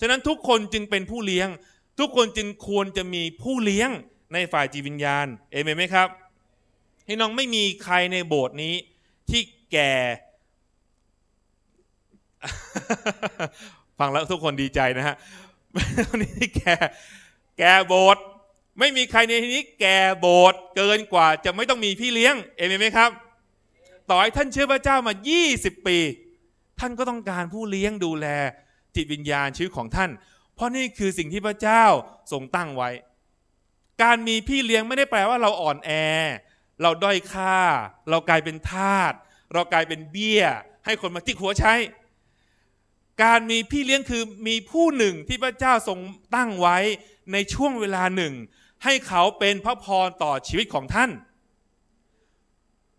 ฉะนั้นทุกคนจึงเป็นผู้เลี้ยง ทุกคนจึงควรจะมีผู้เลี้ยงในฝ่ายจิตวิญญาณเอเมนไหมครับให้น้องไม่มีใครในโบสถ์นี้ ที่แก่ฟังแล้วทุกคนดีใจนะฮะคนนี้แก่แก่โบสถ์ไม่มีใครในที่นี้แก่โบสเกินกว่าจะไม่ต้องมีพี่เลี้ยง เอเมนไหมครับ ต่อให้ท่านเชื่อพระเจ้ามา 20 ปี ท่านก็ต้องการผู้เลี้ยงดูแล จิตวิญญาณชีวิตของท่าน เพราะนี่คือสิ่งที่พระเจ้าทรงตั้งไว้ การมีพี่เลี้ยงไม่ได้แปลว่าเราอ่อนแอ เราด้อยค่า เรากลายเป็นทาส เรากลายเป็นเบี้ย ให้คนมาจิกหัวใช้ การมีพี่เลี้ยงคือมีผู้หนึ่งที่พระเจ้าทรงตั้งไว้ในช่วงเวลาหนึ่งให้เขาเป็นพระพรต่อชีวิตของท่าน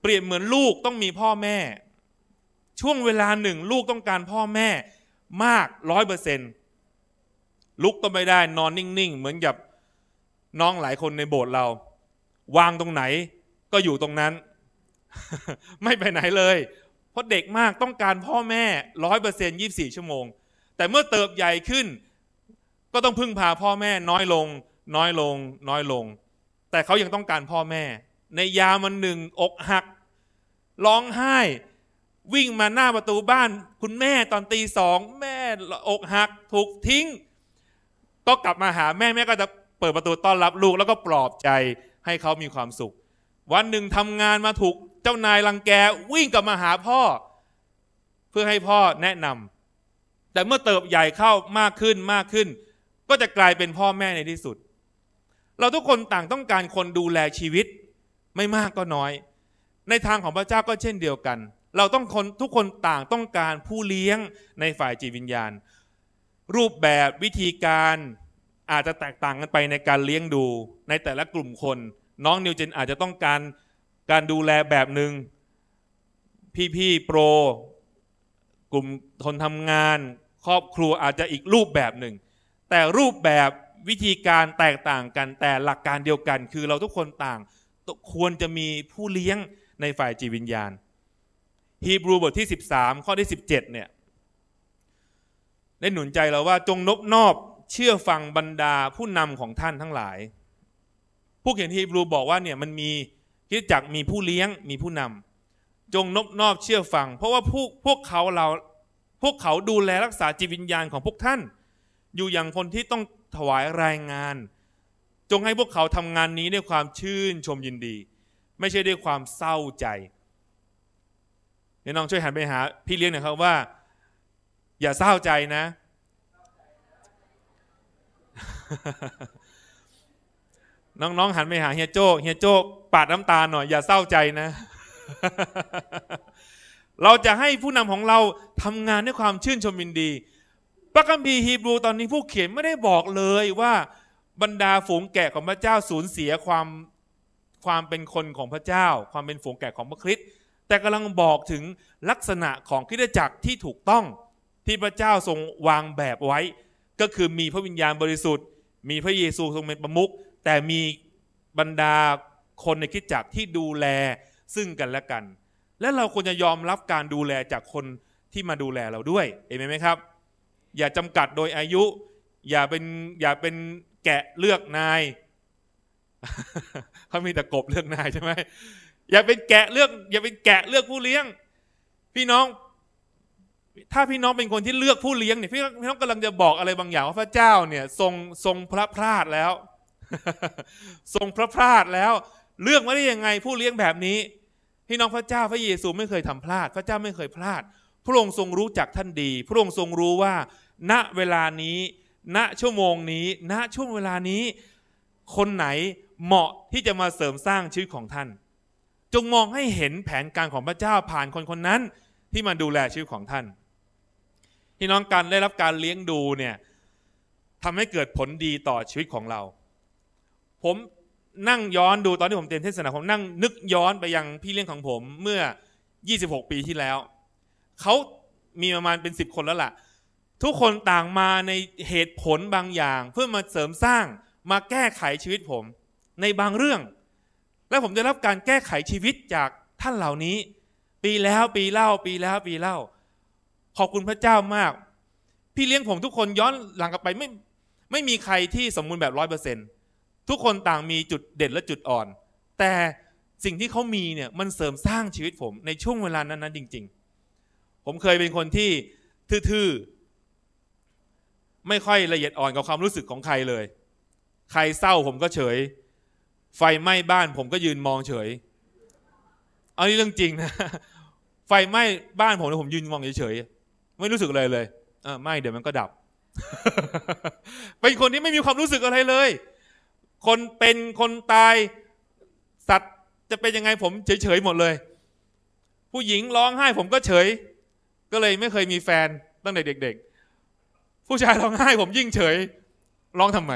เปรียบเหมือนลูกต้องมีพ่อแม่ ช่วงเวลาหนึ่งลูกต้องการพ่อแม่มากร้อยเปอร์เซตนลุกก็ไม่ได้นอนนิ่งๆเหมือนกับน้องหลายคนในโบสถ์เรา วางตรงไหนก็อยู่ตรงนั้น ไม่ไปไหนเลยเพราะเด็กมากต้องการพ่อแม่ร้อยเปอร์เซตนยี่สี่ชั่วโมง แต่เมื่อเติบใหญ่ขึ้น ก็ต้องพึ่งพาพ่อแม่น้อยลงน้อยลงน้อยลง แต่เขายังต้องการพ่อแม่ ในยามันหนึ่งอกหักร้องไห้ วิ่งมาหน้าประตูบ้าน คุณแม่ตอนตีสองแม่อกหักถูกทิ้ง ก็กลับมาหาแม่แม่ก็จะเปิดประตูต้อนรับลูกแล้วก็ปลอบใจให้เขามีความสุข วันหนึ่งทำงานมาถูกเจ้านายรังแกวิ่งกลับมาหาพ่อ เพื่อให้พ่อแนะนำแต่เมื่อเติบใหญ่เข้ามากขึ้นมากขึ้น ก็จะกลายเป็นพ่อแม่ในที่สุดเราทุกคนต่างต้องการคนดูแลชีวิตไม่มากก็น้อย ในทางของพระเจ้าก็เช่นเดียวกัน เราต้องคนทุกคนต่างต้องการผู้เลี้ยงในฝ่ายจิตวิญญาณ รูปแบบวิธีการอาจจะแตกต่างกันไปในการเลี้ยงดู ในแต่ละกลุ่มคน น้องนิวเจนอาจจะต้องการการดูแลแบบหนึ่งพี่ๆโปรกลุ่มทนทำงาน ครอบครัวอาจจะอีกรูปแบบหนึ่งแต่รูปแบบวิธีการแตกต่างกันแต่หลักการเดียวกันคือเราทุกคนต่างควรจะมีผู้เลี้ยงในฝ่ายจิตวิญญาณฮีบรูบทที่13 ข้อที่ 17 เนี่ย ได้หนุนใจเราว่าจงนบนอบเชื่อฟังบรรดาผู้นำของท่านทั้งหลายผู้เขียนฮีบรูบอกว่าเนี่ยมันมีคิดจักมีผู้เลี้ยงมีผู้นำ จงนบนอบเชื่อฟัง เพราะว่าพวกพวกเขาเรา พวกเขาดูแลรักษาจิตวิญญาณของพวกท่านอยู่อย่างคนที่ต้องถวายรายงาน จงให้พวกเขาทำงานนี้ด้วยความชื่นชมยินดี ไม่ใช่ด้วยความเศร้าใจเดี๋ยวน้องช่วยหันไปหา พี่เลี้ยงหน่อยครับว่า อย่าเศร้าใจนะน้องๆหันไปหาเฮียโจ้เฮียโจ้ปาดน้ำตาหน่อยอย่าเศร้าใจนะ เราจะให้ผู้นำของเราทำงานด้วยความชื่นชมยินดีพระคัมภีร์ฮีบรูตอนนี้ผู้เขียนไม่ได้บอกเลยว่าบรรดาฝูงแกะของพระเจ้าสูญเสียความความเป็นคนของพระเจ้า ความเป็นฝูงแกะของพระคริสต์แต่กำลังบอกถึงลักษณะของคริสตจักรที่ถูกต้องที่พระเจ้าทรงวางแบบไว้ ก็คือมีพระวิญญาณบริสุทธิ์ มีพระเยซูทรงเป็นประมุขแต่มีบรรดาคนในคริสตจักรที่ดูแลซึ่งกันและกัน และเราควรจะยอมรับการดูแลจากคนที่มาดูแลเราด้วยเอเมนไหมครับอย่าจำกัดโดยอายุ อย่าเป็นอย่าเป็นแกะเลือกนายเขามีแต่กบเลือกนายใช่ไหมอย่าเป็นแกะเลือก อย่าเป็นแกะเลือกผู้เลี้ยง พี่น้อง ถ้าพี่น้องเป็นคนที่เลือกผู้เลี้ยงเนี่ยพี่น้องกำลังจะบอกอะไรบางอย่างว่าพระเจ้าเนี่ยทรงทรงพระพลาดแล้ว ทรงพระพลาดแล้ว เลือกมาได้ยังไงผู้เลี้ยงแบบนี้ พี่น้องพระเจ้าพระเยซูไม่เคยทำพลาดพระเจ้าไม่เคยพลาด พระองค์ทรงรู้จักท่านดี พระองค์ทรงรู้ว่าณเวลานี้ ณชั่วโมงนี้ ณช่วงเวลานี้ คนไหนเหมาะที่จะมาเสริมสร้างชีวิตของท่าน จงมองให้เห็นแผนการของพระเจ้าผ่านคนคนนั้นที่มาดูแลชีวิตของท่านพี่น้องการได้รับการเลี้ยงดูเนี่ยทำให้เกิดผลดีต่อชีวิตของเรา ผมนั่งย้อนดูตอนที่ผมเตรียมเทศนาผมนั่งนึกย้อนไปยังพี่เลี้ยงของผมเมื่อ 26 ปีที่แล้ว เขามีประมาณเป็น 10 คนแล้วละ่ะทุกคนต่างมาในเหตุผลบางอย่างเพื่อมาเสริมสร้างมาแก้ไขชีวิตผมในบางเรื่อง และผมได้รับการแก้ไขชีวิตจากท่านเหล่านี้ ปีแล้วปีเล่า ปีแล้วปีเล่า ขอบคุณพระเจ้ามาก พี่เลี้ยงผมทุกคนย้อนหลังกลับไป ไม่ไม่มีใครที่สมบูรณ์แบบร้อยเปอร์เซทุกคนต่างมีจุดเด่นและจุดอ่อน แต่สิ่งที่เขามีเนี่ยมันเสริมสร้างชีวิตผมในช่วงเวลานั้นๆจริง ๆ ผมเคยเป็นคนที่ทื่อไม่ค่อยละเอียดอ่อนกับความรู้สึกของใครเลย ใครเศร้าผมก็เฉย ไฟไหม้บ้านผมก็ยืนมองเฉย เอานี้เรื่องจริงนะ ไฟไหม้บ้านผมผมยืนมองเฉยๆไม่รู้สึกอะไรเลยเออไม่เดี๋ยวมันก็ดับ เป็นคนที่ไม่มีความรู้สึกอะไรเลย คนเป็นคนตาย สัตว์จะเป็นยังไงผมเฉยๆหมดเลย ผู้หญิงร้องไห้ผมก็เฉย ก็เลยไม่เคยมีแฟนตั้งแต่เด็ก ๆผู้ชายร้องไห้ผมยิ่งเฉยร้องทำไม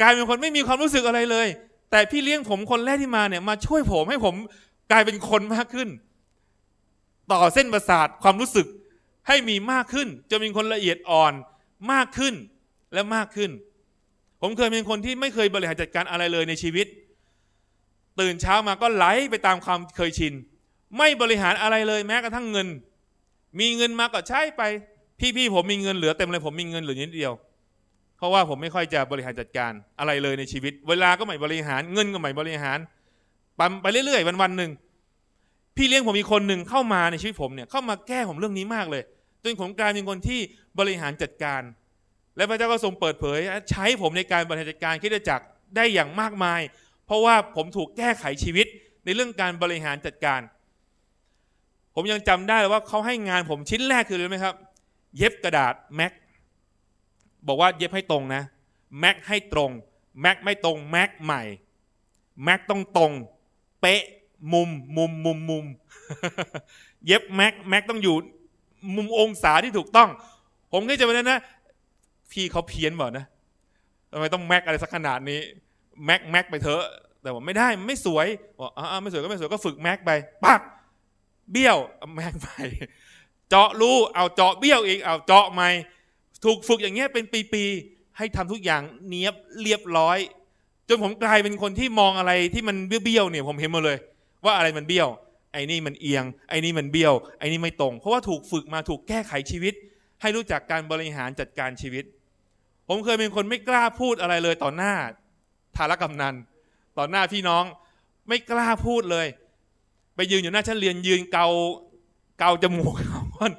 กลายเป็นคนไม่มีความรู้สึกอะไรเลย แต่พี่เลี้ยงผมคนแรกที่มาเนี่ยมาช่วยผมให้ผมกลายเป็นคนมากขึ้น ต่อเส้นประสาทความรู้สึกให้มีมากขึ้น จะเป็นคนละเอียดอ่อนมากขึ้นและมากขึ้น ผมเคยเป็นคนที่ไม่เคยบริหารจัดการอะไรเลยในชีวิต ตื่นเช้ามาก็ไหลไปตามความเคยชิน ไม่บริหารอะไรเลยแม้กระทั่งเงิน มีเงินมาก็ใช้ไปพี่พี่ผมมีเงินเหลือเต็มเลยผมมีเงินเหลือนิดเดียวเพราะว่าผมไม่ค่อยจะบริหารจัดการ อะไรเลยในชีวิต เวลาก็ไม่บริหารเงินก็ไม่บริหารปั๊มไปเรื่อยๆวันวันหนึ่ง พี่เลี้ยงผมมีคนหนึ่งเข้ามาในชีวิตผมเนี่ยเข้ามาแก้ผมเรื่องนี้มากเลยจนผมกลายเป็นคนที่บริหารจัดการ และพระเจ้าก็ทรงเปิดเผยใช้ผมในการบริหารจัดการคิดจักรได้อย่างมากมาย เพราะว่าผมถูกแก้ไขชีวิตในเรื่องการบริหารจัดการ ผมยังจำได้เลยว่าเขาให้งานผมชิ้นแรกคืออะไรไหมครับเย็บกระดาษแม็กบอกว่าเย็บให้ตรงนะแม็กให้ตรง แม็กไม่ตรงแม็กใหม่แม็กต้องตรงเป๊ะมุมมุมมุมมุมเย็บแม็กแม็กต้องอยู่ มุมองศาที่ถูกต้อง ผมก็จะไปนั้นนะพี่เขาเพี้ยนเปล่านะทำไมต้องแม็กอะไรสักขนาดนี้แม็กแม็กไปเถอะแต่ว่าไม่ได้ไม่สวยบอกอ่าไม่สวยก็ไม่สวยก็ฝึกแม็กไปปักเบี้ยวแม็กไปเจาะรู เอาเจาะเบี้ยวอีกเอาเจาะใหม่ ถูกฝึกอย่างเงี้ยเป็นปีๆ ให้ทำทุกอย่างเนียบเรียบร้อย จนผมกลายเป็นคนที่มองอะไรที่มันเบี้ยวเนี่ยผมเห็นหมดเลย ว่าอะไรมันเบี้ยว ไอ้นี่มันเอียง ไอ้นี่มันเบี้ยวไอ้นี่ไม่ตรง เพราะว่าถูกฝึกมาถูกแก้ไขชีวิต ให้รู้จักการบริหารจัดการชีวิต ผมเคยเป็นคนไม่กล้าพูดอะไรเลยต่อหน้าทารกำนันต่อหน้าพี่น้องไม่กล้าพูดเลย ไปยืนอยู่หน้าชั้นเรียนยืนเกาเกาจมูกเขาอน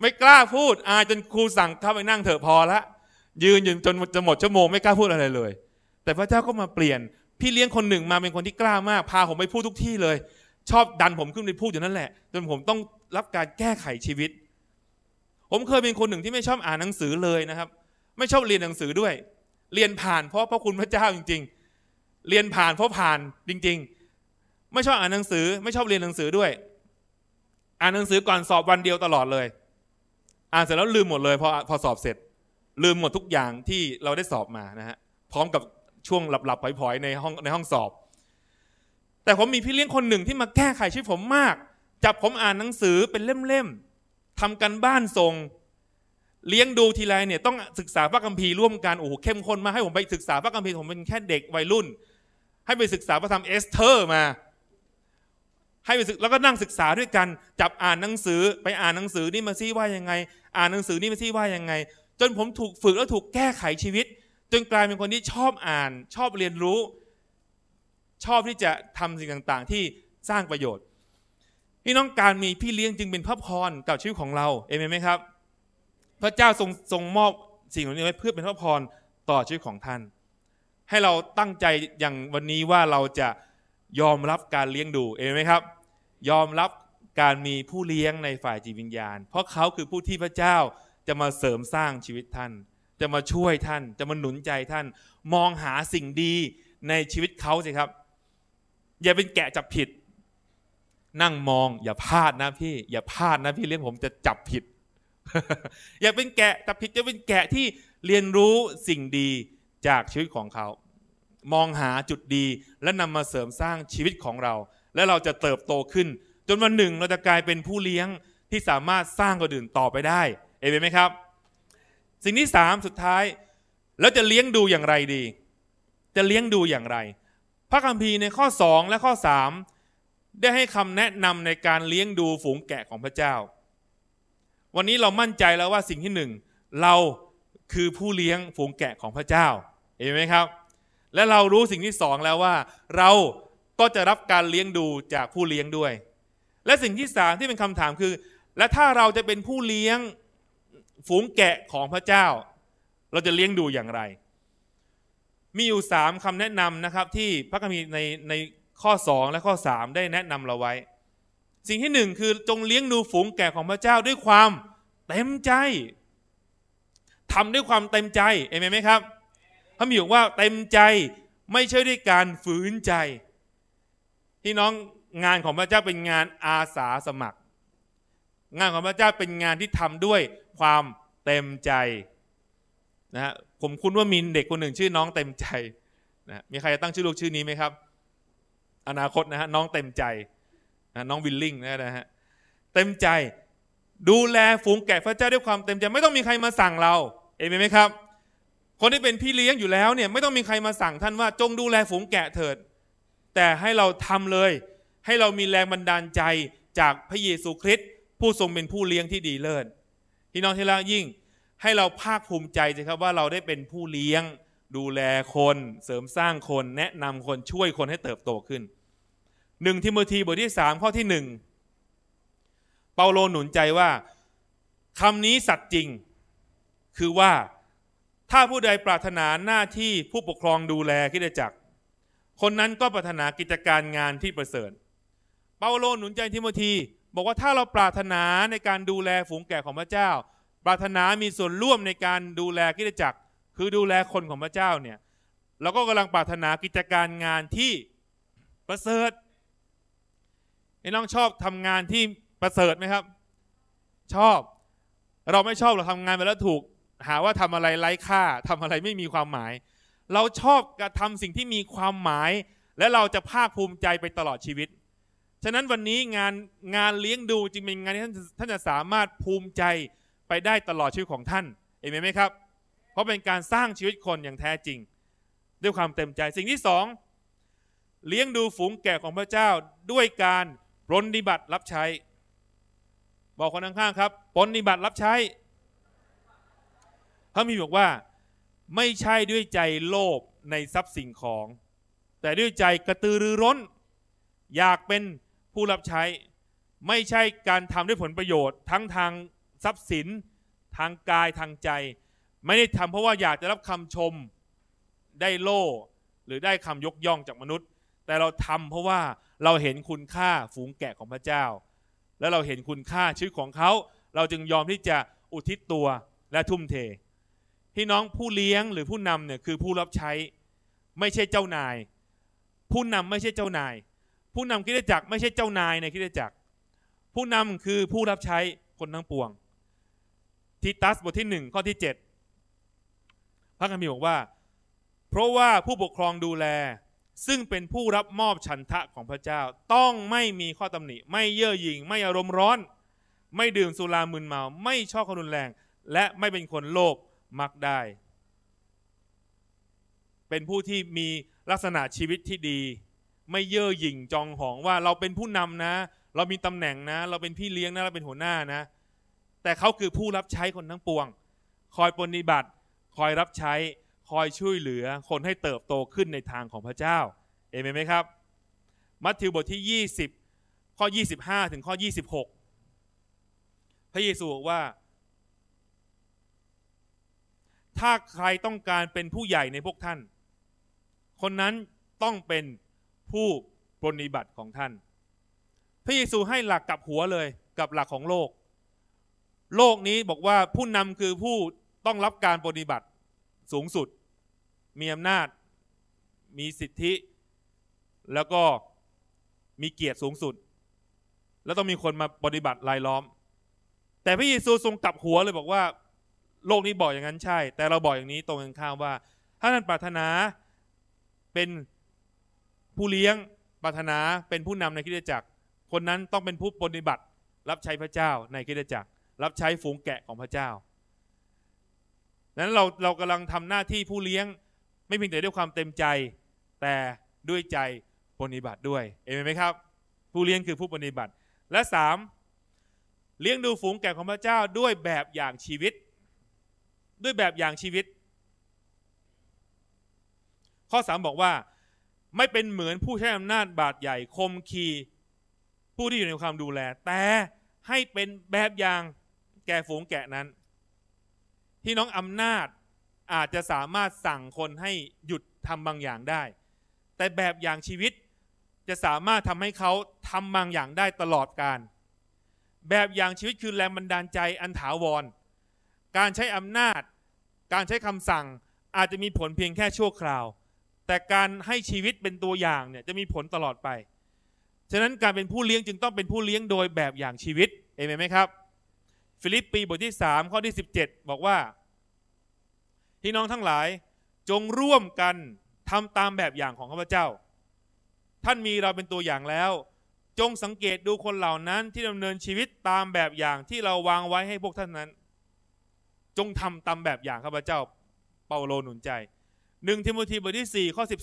ไม่กล้าพูดอายจนครูสั่งเข้าไปนั่งเถอะพอละยืนยืนจนจะหมดชั่วโมงไม่กล้าพูดอะไรเลย แต่พระเจ้าก็มาเปลี่ยน พี่เลี้ยงคนหนึ่งมาเป็นคนที่กล้ามากพาผมไปพูดทุกที่เลย ชอบดันผมขึ้นไปพูดอยู่นั่นแหละ จนผมต้องรับการแก้ไขชีวิต ผมเคยเป็นคนหนึ่งที่ไม่ชอบอ่านหนังสือเลยนะครับ ไม่ชอบเรียนหนังสือด้วย เรียนผ่าน เพราะพระคุณพระเจ้าจริงๆ เรียนผ่านเพราะผ่านจริง ๆ ไม่ชอบอ่านหนังสือไม่ชอบเรียนหนังสือด้วยอ่านหนังสือก่อนสอบวันเดียวตลอดเลย อ่านเสร็จแล้วลืมหมดเลยพอพอสอบเสร็จ ลืมหมดทุกอย่างที่เราได้สอบมานะฮะ พร้อมกับช่วงหลับๆพลอย ๆ ในห้องในห้องสอบ แต่ผมมีพี่เลี้ยงคนหนึ่งที่มาแก้ไขชีวิตผมมาก จับ ผมอ่านหนังสือเป็นเล่มๆทำกัน บ้านทรง เลี้ยงดู ทีไรเนี่ย ต้องศึกษาพระคัมภีร์ร่วมกันโอ้โหเข้มข้นมาให้ผมไปศึกษาพระคัมภีร์ผมเป็นแค่เด็กวัยรุ่น ให้ไปศึกษาพระธรรมเอสเทอร์มาให้ไปศึกแล้วก็นั่งศึกษาด้วยกันจับอ่านหนังสือ ไปอ่านหนังสือนี่มาซี่ว่ายังไง อ่านหนังสือนี่มาซี่ว่ายังไง จนผมถูกฝึกแล้วถูกแก้ไขชีวิตจนกลายเป็นคนที่ชอบอ่านชอบเรียนรู้ ชอบที่จะทำสิ่งต่างๆที่สร้างประโยชน์พี่น้องการมีพี่เลี้ยงจึงเป็นพระพรกับชีวิตของเราเอเมนไหมครับ พระเจ้าทรงทรงมอบสิ่งเหล่านี้ไว้เพื่อเป็นพระพรต่อชีวิตของท่าน ให้เราตั้งใจอย่างวันนี้ว่าเราจะยอมรับการเลี้ยงดูเอเมนไหมครับยอมรับการมีผู้เลี้ยงในฝ่ายจิตวิญญาณ เพราะเขาคือผู้ที่พระเจ้าจะมาเสริมสร้างชีวิตท่าน จะมาช่วยท่าน จะมาหนุนใจท่าน มองหาสิ่งดีในชีวิตเขาสิครับ อย่าเป็นแกะจับผิด นั่งมอง อย่าพลาดนะพี่อย่าพลาดนะพี่เลี้ยงผมจะจับผิด อย่าเป็นแกะจับผิดจะเป็นแกะที่เรียนรู้สิ่งดีจากชีวิตของเขา มองหาจุดดีและนำมาเสริมสร้างชีวิตของเราและเราจะเติบโตขึ้น จนวันหนึ่ง เราจะกลายเป็นผู้เลี้ยงที่สามารถสร้างคนอื่นต่อไปได้เอเมนไหมครับ สิ่งที่สามสุดท้าย แล้วจะเลี้ยงดูอย่างไรดี จะเลี้ยงดูอย่างไร พระคัมภีร์ในข้อ 2 และข้อ 3 ได้ให้คำแนะนำในการเลี้ยงดูฝูงแกะของพระเจ้า วันนี้เรามั่นใจแล้วว่าสิ่งที่หนึ่งเราคือผู้เลี้ยงฝูงแกะของพระเจ้าเห็นไหมครับ และเรารู้สิ่งที่สองแล้วว่าเราก็จะรับการเลี้ยงดูจากผู้เลี้ยงด้วย และสิ่งที่สามที่เป็นคำถามคือ และถ้าเราจะเป็นผู้เลี้ยงฝูงแกะของพระเจ้า เราจะเลี้ยงดูอย่างไร มีอยู่สามคำแนะนำนะครับ ที่พระคัมภีร์ในในข้อสองและข้อสามได้แนะนำเราไว้ สิ่งที่หนึ่งคือจงเลี้ยงดูฝูงแกะของพระเจ้า ด้วยความเต็มใจทำด้วยความเต็มใจเอเมนไหมครับพระมีบอกว่าเต็มใจไม่ใช่ด้วยการฝืนใจพี่น้อง งานของพระเจ้าเป็นงานอาสาสมัคร งานของพระเจ้าเป็นงานที่ทำด้วยความเต็มใจนะฮะผมคุ้นว่ามีเด็กคนหนึ่งชื่อน้องเต็มใจนะมีใครตั้งชื่อลูกชื่อนี้ไหมครับ อนาคตนะฮะน้องเต็มใจนะน้องวิลลิงนะฮะเต็มใจดูแล ฝูงแกะพระเจ้าด้วยความเต็ม ใจ ไม่ ต้องมีใครมาสั่งเราเอเมนไหมครับคนที่เป็นพี่เลี้ยงอยู่แล้วเนี่ยไม่ต้องมีใครมาสั่ง ท่านว่าจงดูแลฝูงแกะเถิดแต่ให้เราทำเลยให้เรามีแรงบันดาลใจจากพระเยซูคริสต์ผู้ทรงเป็นผู้เลี้ยงที่ดีเลิศพี่น้องที่รักยิ่งให้เราภาคภูมิใจสิครับว่าเราได้เป็นผู้เลี้ยง ดูแลคนเสริมสร้างคน แนะนำคนช่วยคนให้เติบโตขึ้น หนึ่งทิโมธีบทที่สามข้อที่หนึ่งเปาโลหนุนใจว่าคำนี้สัตย์จริง คือว่าถ้าผู้ใดปรารถนาหน้าที่ผู้ปกครองดูแลคิดจักคนนั้นก็ปรารถนากิจการงานที่ประเสริฐเปาโลหนุนใจทิโมธีบอกว่าถ้าเราปรารถนาในการดูแลฝูงแก่ของพระเจ้า ปรารถนามีส่วนร่วมในการดูแลกิจจักร คือดูแลคนของพระเจ้าเนี่ย เราก็กำลังปรารถนากิจการงานที่ประเสริฐไอ้น้องชอบทำงานที่ประเสริฐไหมครับ ชอบ เราไม่ชอบเราทำงานไปแล้วถูก หาว่าทำอะไรไร้ค่า ทำอะไรไม่มีความหมายเราชอบกระทำสิ่งที่มีความหมาย และเราจะภาคภูมิใจไปตลอดชีวิต ฉะนั้นวันนี้งานงานเลี้ยงดูจึงเป็นงานที่ท่านจะสามารถภูมิใจไปได้ตลอดชีวิตของท่าน เอเมนไหมครับ เพราะเป็นการสร้างชีวิตคนอย่างแท้จริง ด้วยความเต็มใจ สิ่งที่สองเลี้ยงดูฝูงแกะของพระเจ้าด้วยการปรนนิบัติรับใช้ บอกคนข้างๆครับปรนนิบัติรับใช้ พระมีบอกว่าไม่ใช่ด้วยใจโลภในทรัพย์สิ่งของ แต่ด้วยใจกระตือรือร้น อยากเป็นผู้รับใช้ ไม่ใช่การทำด้วยผลประโยชน์ ทั้งทางทรัพย์สิน ทางกายทางใจ ไม่ได้ทำเพราะว่าอยากจะรับคำชมได้โล่หรือได้คำยกย่องจากมนุษย์ แต่เราทำเพราะว่าเราเห็นคุณค่าฝูงแกะของพระเจ้า และเราเห็นคุณค่าชีวิตของเขา เราจึงยอมที่จะอุทิศตัวและทุ่มเทพี่น้องผู้เลี้ยงหรือผู้นำเนี่ยคือผู้รับใช้ไม่ใช่เจ้านาย ผู้นำไม่ใช่เจ้านาย ผู้นำคิดจักรไม่ใช่เจ้านายในคิดจักรผู้นำคือผู้รับใช้คนทั้งปวง ทิตัสบทที่หนึ่งข้อที่เจ็ดพระคัมภีร์บอกว่า เพราะว่าผู้ปกครองดูแล ซึ่งเป็นผู้รับมอบฉันทะของพระเจ้า ต้องไม่มีข้อตำหนิ ไม่เย่อหยิ่งไม่อารมณ์ร้อน ไม่ดื่มสุรามึนเมา ไม่ชอบคมรุนแรง และไม่เป็นคนโลภมักได้ เป็นผู้ที่มีลักษณะชีวิตที่ดี ไม่เย่อหยิ่งจองหองว่าเราเป็นผู้นำนะ เรามีตำแหน่งนะเราเป็นพี่เลี้ยงนะเราเป็นหัวหน้านะ แต่เขาคือผู้รับใช้คนทั้งปวง คอยปฏิบัติ คอยรับใช้คอยช่วยเหลือ คนให้เติบโตขึ้นในทางของพระเจ้า เอเมนไหมครับ มัทธิวบทที่ 20 ข้อ 25 ถึงข้อ 26 พระเยซูบอกว่าถ้าใครต้องการเป็นผู้ใหญ่ในพวกท่าน คนนั้นต้องเป็นผู้ปฏิบัติของท่าน พระเยซูให้หลักกับหัวเลยกับหลักของโลก โลกนี้บอกว่าผู้นำคือผู้ต้องรับการปฏิบัติสูงสุด มีอำนาจ มีสิทธิ แล้วก็มีเกียรติสูงสุด แล้วต้องมีคนมาปฏิบัติรายล้อม แต่พระเยซูทรงกลับหัวเลยบอกว่าโลกนี้บอกอย่างนั้นใช่ แต่เราบอกอย่างนี้ตรงกันข้ามว่า ถ้าท่านปรารถนา เป็นผู้เลี้ยงปรารถนาเป็นผู้นำในคิดจักรคนนั้นต้องเป็นผู้ปฏิบัติรับใช้พระเจ้าในคิดจักรรับใช้ฝูงแกะของพระเจ้านั้นเราเรากำลังทำหน้าที่ผู้เลี้ยงไม่เพียงแต่ด้วยความเต็มใจ แต่ด้วยใจปฏิบัติด้วยเห็นไหมครับ ผู้เลี้ยงคือผู้ปฏิบัติ และ 3 เลี้ยงดูฝูงแกะของพระเจ้าด้วยแบบอย่างชีวิตด้วยแบบอย่างชีวิต ข้อ 3 บอกว่าไม่เป็นเหมือนผู้ใช้อำนาจบาดใหญ่คมคีผู้ที่อยู่ในความดูแล แต่ให้เป็นแบบอย่างแก่ฝูงแกะนั้นที่น้องอำนาจอาจจะสามารถสั่งคนให้หยุดทำบางอย่างได้ แต่แบบอย่างชีวิตจะสามารถทำให้เขาทำบางอย่างได้ตลอดการ แบบอย่างชีวิตคือแรงบันดาลใจอันถาวรการใช้อำนาจ การใช้คำสั่งอาจจะมีผลเพียงแค่ชั่วคราว แต่การให้ชีวิตเป็นตัวอย่างเนี่ยจะมีผลตลอดไป ฉะนั้นการเป็นผู้เลี้ยงจึงต้องเป็นผู้เลี้ยงโดยแบบอย่างชีวิต เอเมนไหมครับ ฟิลิปปีบทที่ 3 ข้อที่ 17 บอกว่า พี่น้องทั้งหลาย จงร่วมกันทำตามแบบอย่างของข้าพเจ้า ท่านมีเราเป็นตัวอย่างแล้ว จงสังเกตดูคนเหล่านั้นที่ดำเนินชีวิตตามแบบอย่างที่เราวางไว้ให้พวกท่านนั้นจงทำตามแบบอย่างข้าพเจ้าเปาโลหนุนใจ หนึ่งทิโมธีบทที่4ข้อ 12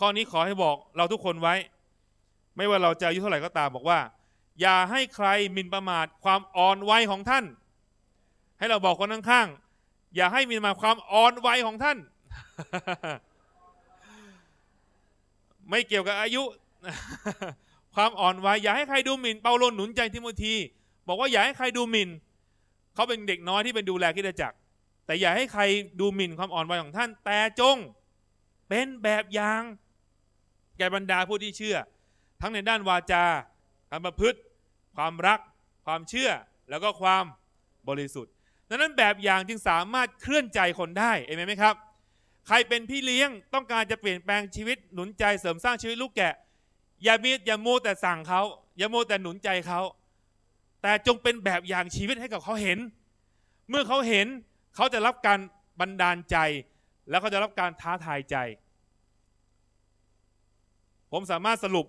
ข้อนี้ขอให้บอกเราทุกคนไว้ ไม่ว่าเราจะอายุเท่าไหร่ก็ตามบอกว่า อย่าให้ใครมินประมาทความอ่อนวัยของท่าน ให้เราบอกคนข้างๆอย่าให้มินมาความอ่อนวัยของท่าน ไม่เกี่ยวกับอายุ ความอ่อนวัยอย่าให้ใครดูหมิ่นเปาโลหนุนใจทิโมธีบอกว่าอย่าให้ใครดูหมิ่นเขาเป็นเด็กน้อยที่เป็นดูแลคิดจักรแต่อย่าให้ใครดูหมิ่นความอ่อนวัยของท่านแต่จง เป็นแบบอย่างแก่บรรดาผู้ที่เชื่อ ทั้งในด้านวาจาการประพฤติความรักความเชื่อแล้วก็ความบริสุทธิ์ดังนั้นแบบอย่างจึงสามารถเคลื่อนใจคนได้เอเมนไหมครับ ใครเป็นพี่เลี้ยงต้องการจะเปลี่ยนแปลงชีวิตหนุนใจเสริมสร้างชีวิตลูกแกะอย่ามีอย่าโมแต่สั่งเขาอย่าโมแต่หนุนใจเขาแต่จงเป็นแบบอย่างชีวิตให้กับเขาเห็น เมื่อเขาเห็นเขาจะรับการบันดาลใจ แล้วเขาจะรับการท้าทายใจ ผมสามารถสรุป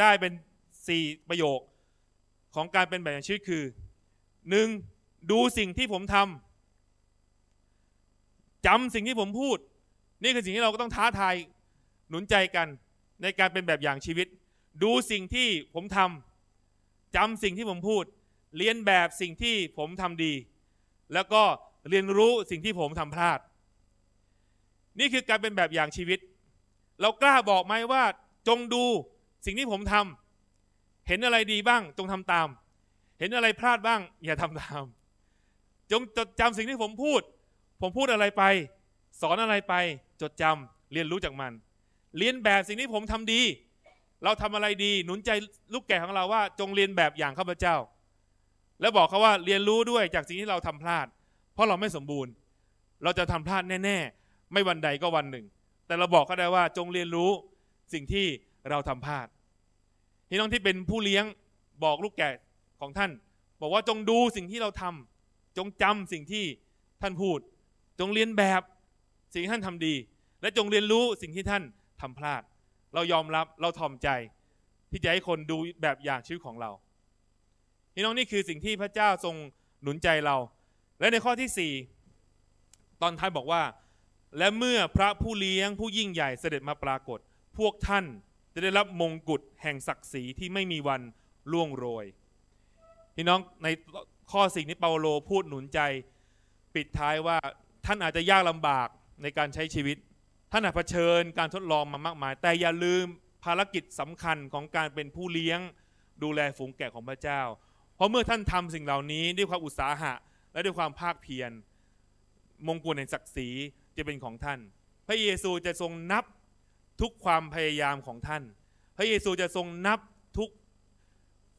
ได้เป็น 4 ประโยคของการเป็นแบบอย่างชีวิตคือ 1. ดูสิ่งที่ผมทำจำสิ่งที่ผมพูด นี่คือสิ่งที่เราก็ต้องท้าทาย หนุนใจกันในการเป็นแบบอย่างชีวิต ดูสิ่งที่ผมทำจำสิ่งที่ผมพูดเรียนแบบสิ่งที่ผมทำดี แล้วก็เรียนรู้สิ่งที่ผมทำพลาด นี่คือการเป็นแบบอย่างชีวิต เรากล้าบอกไหมว่า จงดูสิ่งที่ผมทำ เห็นอะไรดีบ้างจงทำตาม เห็นอะไรพลาดบ้างอย่าทำตาม จงจดจำสิ่งที่ผมพูด ผมพูดอะไรไป สอนอะไรไป จดจำเรียนรู้จากมัน เรียนแบบสิ่งที่ผมทำดี เราทำอะไรดี หนุนใจลูกแก่ของเราว่าจงเรียนแบบอย่างข้าพเจ้าและบอกเขาว่าเรียนรู้ด้วยจากสิ่งที่เราทำพลาด เพราะเราไม่สมบูรณ์ เราจะทำพลาดแน่ๆ ไม่วันใดก็วันหนึ่ง แต่เราบอกก็ได้ว่าจงเรียนรู้สิ่งที่เราทำพลาดพี่น้องที่เป็นผู้เลี้ยงบอกลูกแก่ของท่าน บอกว่าจงดูสิ่งที่เราทำ จงจำสิ่งที่ท่านพูด จงเรียนแบบสิ่งที่ท่านทำดี และจงเรียนรู้สิ่งที่ท่านทำพลาด เรายอมรับเราทอมใจ ที่จะให้คนดูแบบอย่างชีวิตของเราพี่น้องนี่คือสิ่งที่พระเจ้าทรงหนุนใจเรา และในข้อที่ 4 ตอนท้ายบอกว่าและเมื่อพระผู้เลี้ยงผู้ยิ่งใหญ่เสด็จมาปรากฏ พวกท่านจะได้รับมงกุฎแห่งศักดิ์ศรีที่ไม่มีวันล่วงโรยพี่น้องในข้อสิ่งนี้เปาโลพูดหนุนใจ ปิดท้ายว่าท่านอาจจะยากลำบากในการใช้ชีวิต ท่านอาจเผชิญการทดลองมามากมาย แต่อย่าลืมภารกิจสำคัญของการเป็นผู้เลี้ยงดูแลฝูงแกะของพระเจ้าพราะเมื่อท่านทำสิ่งเหล่านี้ด้วยความอุตสาหะและด้วยความภาคเพียรมงกุฎแห่งศักดิ์ศรีจะเป็นของท่าน พระเยซูจะทรงนับทุกความพยายามของท่าน พระเยซูจะทรงนับทุก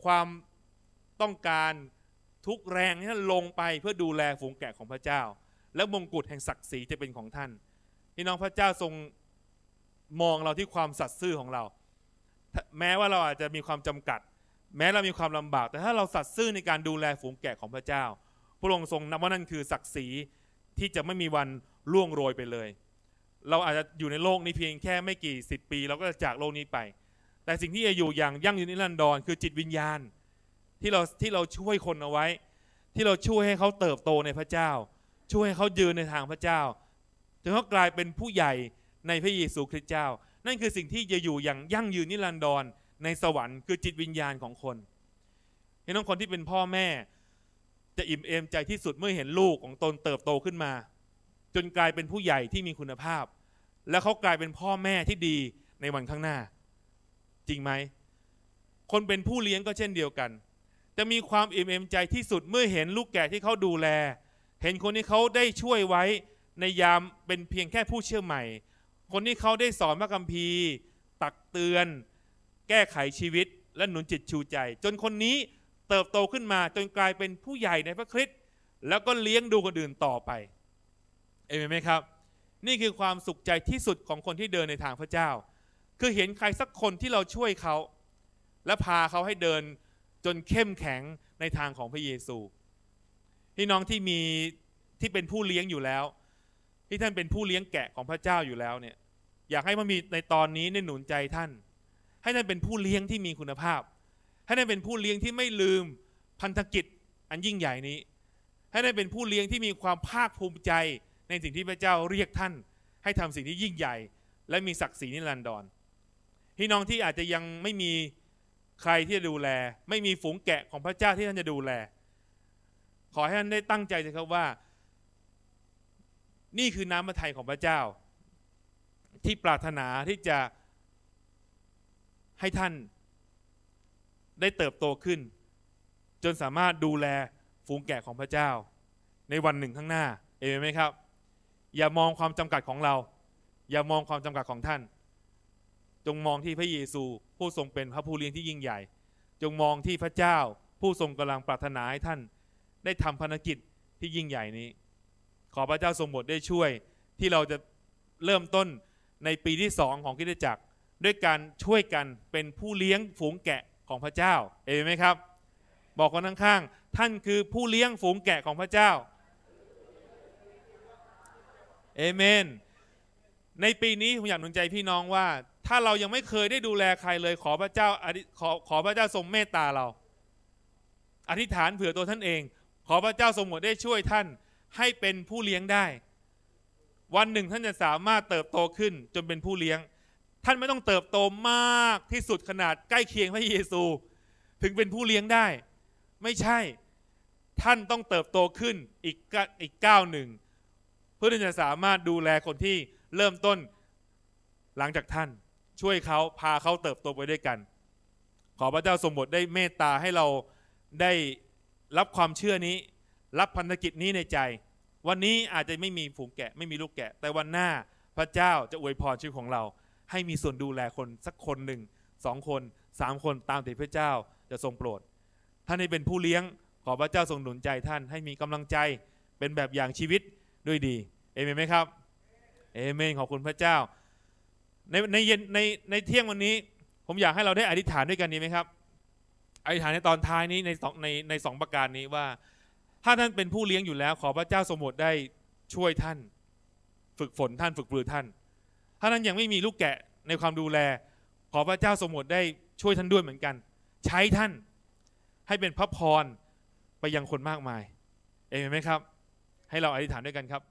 ความต้องการทุกแรงที่ท่านลงไปเพื่อดูแลฝูงแกะของพระเจ้า และมงกุฎแห่งศักดิ์ศรีจะเป็นของท่านพี่น้องพระเจ้าทรงมองเราที่ความสัตย์ซื่อของเรา แม้ว่าเราอาจจะมีความจำกัดแม้ เรา มีความลำบากแต่ถ้า เรา สัตย์ซื่อใน การดูแลฝูงแกะของพระเจ้า พระองค์ทรงนับว่า นั่น คือศักดิ์ศรีที่จะไม่มีวันล่วง โรย ไปเลย เราอาจจะอยู่ในโลก นี้เพียงแค่ไม่กี่สิบปี เรา ก็จะจากโลกนี้ไป แต่สิ่งที่จะอยู่อย่างยั่งยืนนิรันดร คือจิตวิญญาณที่เราที่เราช่วยคนเอาไว้ ที่เราช่วยให้เขาเติบโตในพระเจ้า ช่วยให้เขายืนในทางพระเจ้าจนเขากลายเป็นผู้ใหญ่ในพระเยซูคริสต์เจ้า นั่นคือสิ่งที่จะอยู่อย่างยั่งยืนนิรันดรในสวรรค์คือจิตวิญญาณของคนเห็นน้องคนที่เป็นพ่อแม่ จะอิ่มเอมใจที่สุดเมื่อเห็นลูกของตนเติบโตขึ้นมา จนกลายเป็นผู้ใหญ่ที่มีคุณภาพ และเขากลายเป็นพ่อแม่ที่ดีในวันข้างหน้า จริงไหมคนเป็นผู้เลี้ยงก็เช่นเดียวกัน จะมีความอิ่มเอมใจที่สุดเมื่อเห็นลูกแก่ที่เขาดูแล เห็นคนที่เขาได้ช่วยไว้ในยามเป็นเพียงแค่ผู้เชื่อใหม่ คนที่เขาได้สอนพระคัมภีร์ ตักเตือนแก้ไขชีวิตและหนุนจิตชูใจ จนคนนี้เติบโตขึ้นมาจนกลายเป็นผู้ใหญ่ในพระคริสต์แล้วก็เลี้ยงดูคนอื่นต่อไป เอเมนไหมครับ นี่คือความสุข ใจที่สุดของคนที่เดินในทางพระเจ้า คือเห็นใครสักคนที่เราช่วยเขาและพาเขาให้เดินจนเข้มแข็งในทางของพระเยซูพี่น้องที่มีที่เป็นผู้เลี้ยงอยู่แล้วที่ท่านเป็นผู้เลี้ยงแกะของพระเจ้าอยู่แล้วเนี่ยอยากให้มามีในตอนนี้ในหนุนใจท่านให้ท่านเป็นผู้เลี้ยงที่มีคุณภาพให้ท่านเป็นผู้เลี้ยงที่ไม่ลืมพันธกิจอันยิ่งใหญ่นี้ให้ท่านเป็นผู้เลี้ยงที่มีความภาคภูมิใจในสิ่งที่พระเจ้าเรียกท่าน ให้ทำสิ่งที่ยิ่งใหญ่ และมีศักดิ์ศรีนิรันดรพี่น้องที่อาจจะยังไม่มีใครที่จะดูแล ไม่มีฝูงแกะของพระเจ้าที่ท่านจะดูแล ขอให้ท่านได้ตั้งใจเลยครับว่า นี่คือน้ำพระทัยของพระเจ้า ที่ปรารถนาที่จะให้ท่าน ได้เติบโตขึ้น จนสามารถดูแลฝูงแกะของพระเจ้า ในวันหนึ่งข้างหน้า เอเมนไหมครับ อย่ามองความจำกัดของเรา อย่ามองความจำกัดของท่าน จงมองที่พระเยซูผู้ทรงเป็นพระผู้เลี้ยงที่ยิ่งใหญ่ จงมองที่พระเจ้าผู้ทรงกำลังปรารถนาให้ท่าน ได้ทำภารกิจที่ยิ่งใหญ่นี้ ขอพระเจ้าทรงโปรดได้ช่วยที่เราจะเริ่มต้นในปีที่สองของคิดจักรด้วยการช่วยกันเป็นผู้เลี้ยงฝูงแกะของพระเจ้าเอเมนไหมครับ บอกคนข้างๆ ท่านคือผู้เลี้ยงฝูงแกะของพระเจ้าเอเมน ในปีนี้ผมอยากหนุนใจพี่น้องว่า ถ้าเรายังไม่เคยได้ดูแลใครเลยขอพระเจ้าขอขอพระเจ้าทรงเมตตาเรา อธิษฐานเผื่อตัวท่านเองขอพระเจ้าทรงโปรดได้ช่วยท่านให้เป็นผู้เลี้ยงได้ วันหนึ่งท่านจะสามารถเติบโตขึ้นจนเป็นผู้เลี้ยงท่าน ไม่ต้องเติบโตมากที่สุดขนาดใกล้เคียงพระเยซู ถึงเป็นผู้เลี้ยงได้ ไม่ใช่ท่านต้องเติบโตขึ้นอีกอีกก้าวหนึ่งเพื่อที่จะสามารถดูแลคนที่เริ่มต้นหลังจากท่านช่วยเขาพาเขาเติบโตไปด้วยกัน ขอพระเจ้าทรงบทได้เมตตาให้เราได้รับความเชื่อนี้ รับพันธกิจนี้ในใจ วันนี้อาจจะไม่มีฝูงแกะไม่มีลูกแกะ แต่วันหน้าพระเจ้าจะอวยพรชีวิตของเราให้มีส่วนดูแลคนสักคนหนึ่งสองคนสามคนตามติดพระเจ้าจะทรงโปรดท่านให้เป็นผู้เลี้ยงขอพระเจ้าทรงหนุนใจท่านให้มีกำลังใจเป็นแบบอย่างชีวิตด้วยดีเอเมนไหมครับเอเมนขอบคุณพระเจ้า ในในเย็นในในเที่ยงวันนี้ ผมอยากให้เราได้อธิษฐานด้วยกันดีไหมครับอธิษฐานในตอนท้ายนี้ ในสองในในสองประการนี้ว่า ถ้าท่านเป็นผู้เลี้ยงอยู่แล้ว ขอพระเจ้าสมบดได้ช่วยท่าน ฝึกฝนท่าน ฝึกปลือท่านถ้านั้นยังไม่มีลูกแกะในความดูแล ขอพระเจ้าสมบูรณ์ได้ช่วยท่านด้วยเหมือนกัน ใช้ท่านให้เป็นพระพร ไปยังคนมากมายเองไหมครับ ให้เราอธิษฐานด้วยกันครับ